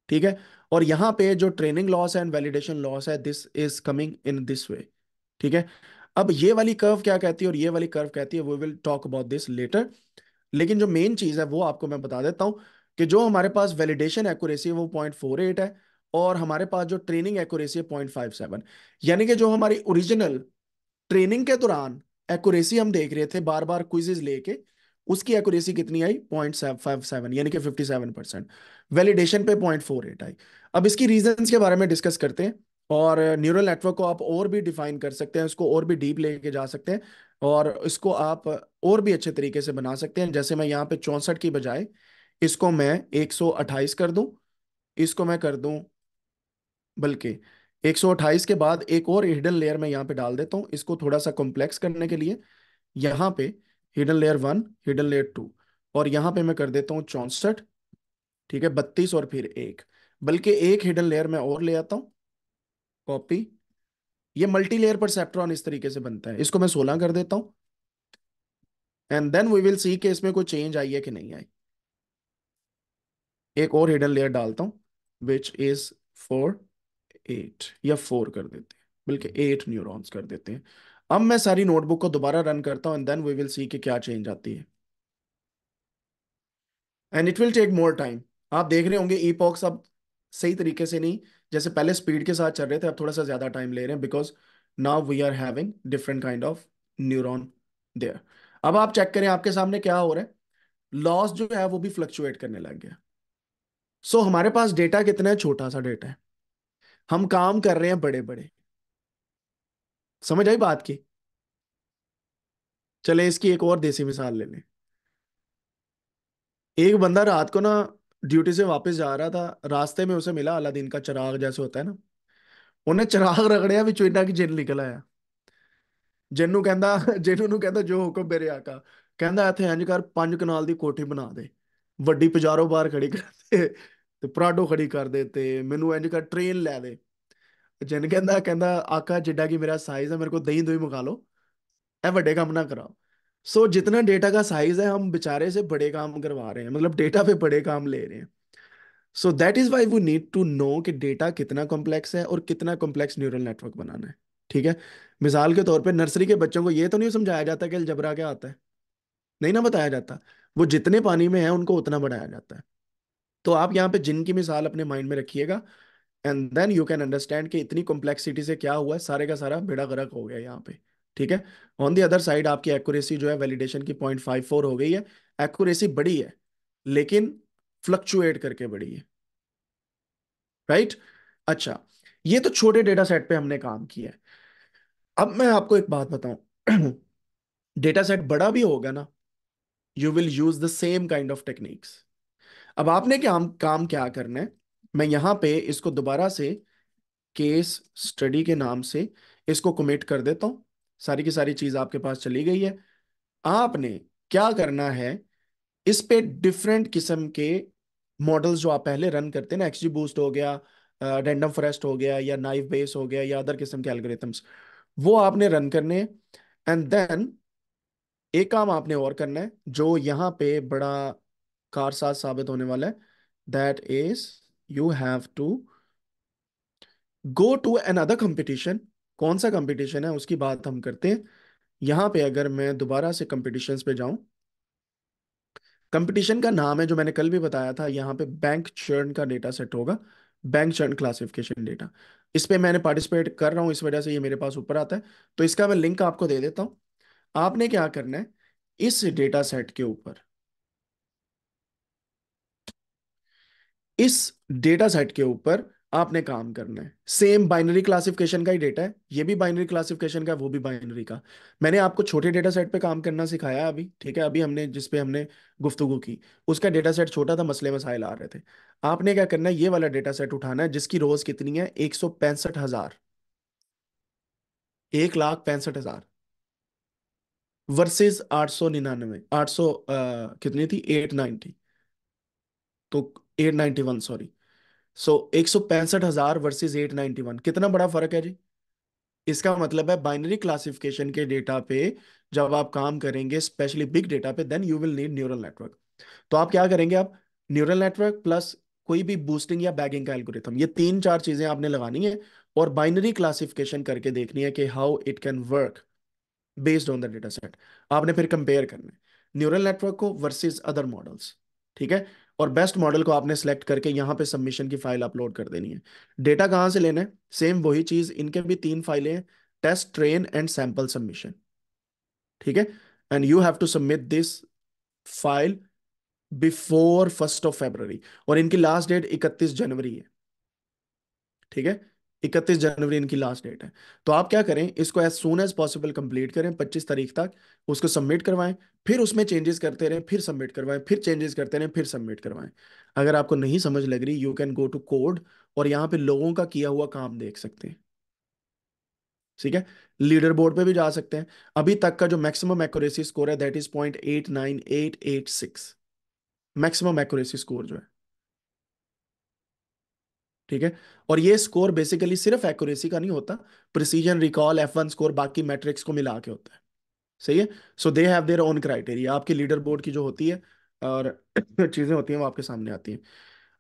ठीक है और यहाँ पे जो ट्रेनिंग लॉस है एंड वैलिडेशन लॉस है this is coming in this way ठीक है अब ये वाली कर्व क्या कहती है और ये वाली कर्व कहती है we will talk about this later लेकिन जो मेन चीज़ है वो आपको मैं बता देता हूँ कि जो हमारे पास वैलिडेशन एक्यूरेसी है वो पॉइंट फोर एट है और हमारे पास जो ट्रेनिंग एक्यूरेसी है पॉइंट फाइव सेवन यानी कि जो हमारी ओरिजिनल ट्रेनिंग के दौरान एक्यूरेसी हम देख रहे थे बार बार क्विजेज लेके उसकी एक्यूरेसी कितनी आई पॉइंट फाइव सेवन यानी कि फिफ्टी सेवन परसेंट वैलिडेशन पे पॉइंट फोर एट आई अब इसकी रीजन के बारे में डिस्कस करते हैं और न्यूरल नेटवर्क को आप और भी डिफाइन कर सकते हैं उसको और भी डीप लेके जा सकते हैं और इसको आप और भी अच्छे तरीके से बना सकते हैं जैसे मैं यहाँ पे चौंसठ की बजाय इसको मैं अट्ठाईस कर दूं इसको मैं कर दूं बल्कि अट्ठाईस के बाद एक और हिडन लेयर में यहाँ पे डाल देता हूँ इसको थोड़ा सा कॉम्प्लेक्स करने के लिए यहाँ पे hidden layer one hidden layer two और यहाँ पे मैं कर देता हूँ चौंसठ ठीक है बत्तीस और फिर एक बल्कि एक हिडन लेयर में और ले आता हूँ कॉपी ये मल्टी लेयर पर सेप्ट्रॉन इस तरीके से बनता है इसको मैं सोलह कर देता हूं and then we will see कि इसमें कोई चेंज आई है कि नहीं आई एक और हिडन लेयर डालता हूं विच इज फोर एट या फोर कर देते हैं बल्कि एट न्यूरॉन्स कर देते हैं अब मैं सारी नोटबुक को दोबारा रन करता हूं and then we will see कि क्या चेंज आती है and it will take more time आप देख रहे होंगे ई पॉक्स अब सही तरीके से नहीं जैसे पहले स्पीड के साथ चल रहे थे अब थोड़ा सा ज़्यादा टाइम ले रहे हैं because now we are having different kind of neuron there अब आप चेक करें आपके सामने क्या हो रहा है लॉस जो है वो भी फ्लक्चुएट करने लग गया सो so, हमारे पास डेटा कितना है छोटा सा डेटा है हम काम कर रहे हैं बड़े बड़े समझ आई बात की चले इसकी एक और देसी मिसाल ले लें एक बंदा रात को ना ड्यूटी से वापस जा रहा था रास्ते में उसे मिला अलादीन का चिराग जैसे होता है ना ਉਹਨੇ ਚਿਰਾਗ ਰਗੜਿਆ ਵਿੱਚੋਂ ਇੰਨਾ ਕਿ ਜਿੰਨ ਨਿਕਲ ਆਇਆ ਜਿੰਨੂੰ ਕਹਿੰਦਾ ਜਿੰਨੂੰ ਨੂੰ ਕਹਿੰਦਾ ਜੋ ਹੁਕਮ ਮੇਰੇ ਆਕਾ ਕਹਿੰਦਾ ਇੱਥੇ ਇੰਜ ਕਰ ਪੰਜ ਕਨਾਲ ਦੀ ਕੋਠੀ ਬਣਾ ਦੇ ਵੱਡੀ ਪਜਾਰੋ ਬਾਹਰ ਖੜੀ ਕਰ ਦੇ ਤੇ ਪ੍ਰਾਡੋ ਖੜੀ ਕਰ ਦੇ ਤੇ ਮੈਨੂੰ ਇੰਜ ਕਰ ਟ੍ਰੇਨ ਲੈ ਦੇ ਜਿੰਨ ਕਹਿੰਦਾ ਕਹਿੰਦਾ ਆਕਾ ਜਿੱਡਾ ਕੀ ਮੇਰਾ ਸਾਈਜ਼ ਹੈ ਮੇਰੇ ਕੋ ਦਹੀਂ ਦੋਈ ਮਗਾ ਲਓ ਇਹ ਵੱਡੇ ਕੰਮ ਨਾ ਕਰਾਓ सो so, जितना डेटा का साइज है हम बेचारे से बड़े काम करवा रहे हैं मतलब डेटा पे बड़े काम ले रहे हैं so that is why we need to know कि डेटा कितना कॉम्प्लेक्स है और कितना कॉम्प्लेक्स न्यूरल नेटवर्क बनाना है ठीक है मिसाल के तौर पे नर्सरी के बच्चों को ये तो नहीं समझाया जाता कि अलजबरा क्या आता है नहीं ना बताया जाता वो जितने पानी में है उनको उतना बढ़ाया जाता है तो आप यहाँ पे जिनकी मिसाल अपने माइंड में रखिएगा and then you can understand कि इतनी कॉम्प्लेक्सिटी से क्या हुआ है सारे का सारा बेड़ा गर्क हो गया यहाँ पे ठीक है ऑन दी अदर साइड आपकी एक्यूरेसी जो है वैलिडेशन की पॉइंट फाइव फोर हो गई है एक्यूरेसी बड़ी है लेकिन फ्लक्चुएट करके बड़ी है राइट right? अच्छा ये तो छोटे डेटा सेट पे हमने काम किया है अब मैं आपको एक बात बताऊं डेटा सेट बड़ा भी होगा ना you will use the same kind of techniques अब आपने क्या काम क्या करना है मैं यहां पे इसको दोबारा से केस स्टडी के नाम से इसको कमिट कर देता हूं सारी की सारी चीज आपके पास चली गई है आपने क्या करना है इस पे डिफरेंट किस्म के मॉडल्स जो आप पहले रन करते हैं ना एक्सजी बूस्ट हो गया रेंडम फॉरेस्ट हो गया या नाइफ बेस हो गया या अदर किस्म के एल्गोरिथम्स वो आपने रन करने एंड देन एक काम आपने और करना है जो यहाँ पे बड़ा कारसाज साबित होने वाला है that is you have to go to N another competition कौन सा कंपटीशन है उसकी बात हम करते हैं यहाँ पे अगर मैं दोबारा से कंपटीशंस पे जाऊं कंपटीशन का नाम है जो मैंने कल भी बताया था यहाँ पे बैंक चर्न का डेटा सेट होगा बैंक चर्न क्लासिफिकेशन डेटा इस पे मैंने पार्टिसिपेट कर रहा हूँ इस वजह से ये मेरे पास ऊपर आता है तो इसका मैं लिंक आपको दे देता हूँ आपने क्या करना है इस डेटा सेट के ऊपर इस डेटा सेट के ऊपर आपने काम करना है सेम बाइनरी क्लासिफिकेशन का ही डेटा है ये भी बाइनरी क्लासिफिकेशन का है वो भी बाइनरी का मैंने आपको छोटे डेटा सेट पे काम करना सिखाया अभी ठीक है अभी हमने जिस पे हमने गुफ्तगु की उसका डेटा सेट छोटा था मसले मसाइल आ रहे थे आपने क्या करना है ये वाला डेटा सेट उठाना है जिसकी रोज कितनी है एक सौ पैंसठ हजार एक लाख पैंसठ हजार वर्सेज आठ सौ निन्यानवे आठ सौ कितनी थी एट नाइनटी तो eight ninety one sorry so एक सौ पैंसठ हजार वर्सेज एट नाइनटी वन कितना बड़ा फर्क है जी इसका मतलब है बाइनरी क्लासिफिकेशन के डेटा पे जब आप काम करेंगे स्पेशली बिग डेटा पे then you will need neural network तो आप क्या करेंगे आप न्यूरल नेटवर्क प्लस कोई भी बूस्टिंग या बैगिंग का एल्गोरिथम ये तीन चार चीजें आपने लगानी है और बाइनरी क्लासिफिकेशन करके देखनी है कि how it can work based on the data set आपने फिर कंपेयर करना है न्यूरल नेटवर्क को वर्सेज अदर मॉडल्स ठीक है और बेस्ट मॉडल को आपने सेलेक्ट करके यहाँ पे सबमिशन की फाइल अपलोड कर देनी है डेटा कहाँ से लेना है सेम वही चीज इनके भी तीन फाइलें हैं test train and sample submission ठीक है and you have to submit this file before first of February और इनकी लास्ट डेट इकतीस जनवरी है ठीक है इकतीस जनवरी इनकी लास्ट डेट है तो आप क्या करें इसको as soon as possible complete करें पच्चीस तारीख तक उसको सबमिट करवाएं फिर उसमें चेंजेस करते रहें फिर सबमिट करवाएं फिर चेंजेस करते रहें फिर सबमिट करवाएं अगर आपको नहीं समझ लग रही you can go to code और यहाँ पे लोगों का किया हुआ काम देख सकते हैं ठीक है लीडर बोर्ड पे भी जा सकते हैं अभी तक का जो मैक्सिमम एक्यूरेसी स्कोर है that is point eight nine eight eight six maximum accuracy score जो है ठीक है और ये स्कोर बेसिकली सिर्फ एक्यूरेसी का नहीं होता precision recall F one score बाकी मैट्रिक्स को मिला के होता है सही है so they have their own criteria आपके लीडर बोर्ड की जो होती है और चीज़ें होती हैं वो आपके सामने आती हैं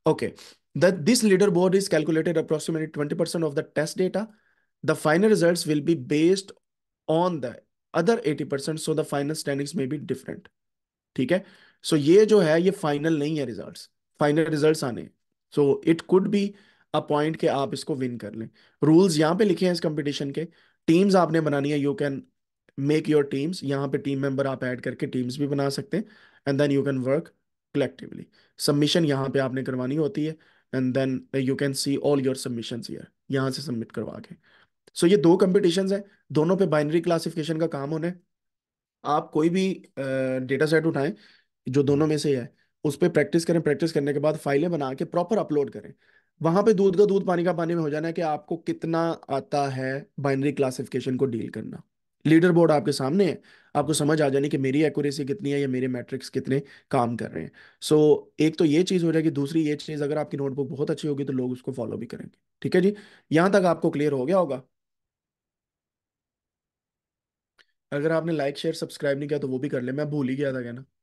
okay the this leaderboard is calculated approximately twenty percent of the test data the final result will be based on the other eighty percent so the final standings में बी डिफरेंट ठीक है so so ये जो है ये final नहीं है result final result आने so it could be a point के आप इसको विन कर लें रूल्स यहाँ पे लिखे हैं इस कंपटीशन के टीम्स आपने बनानी है you can make your teams यहाँ पे टीम मेंबर आप ऐड करके टीम्स भी बना सकते हैं and then you can work collectively submission यहाँ पे आपने करवानी होती है and then you can see all your submission यहाँ से सबमिट करवा के सो so, ये दो कंपटीशन है दोनों पे बाइनरी क्लासिफिकेशन का काम होना है आप कोई भी डेटा सेट उठाएं जो दोनों में से है उस पर प्रैक्टिस करें प्रैक्टिस करने के बाद फाइलें बना के प्रॉपर अपलोड करें वहां पे दूध का दूध पानी का पानी में हो जाना है कि आपको कितना आता है बाइनरी क्लासिफिकेशन को डील करना लीडर बोर्ड आपके सामने है आपको समझ आ जानी कि मेरी एक्यूरेसी कितनी है या मेरे मैट्रिक्स कितने काम कर रहे हैं सो so, एक तो ये चीज़ हो जाएगी दूसरी ये चीज़ अगर आपकी नोटबुक बहुत अच्छी होगी तो लोग उसको फॉलो भी करेंगे ठीक है जी यहाँ तक आपको क्लियर हो गया होगा अगर आपने लाइक शेयर सब्सक्राइब नहीं किया तो वो भी कर ले मैं भूल ही गया था कहना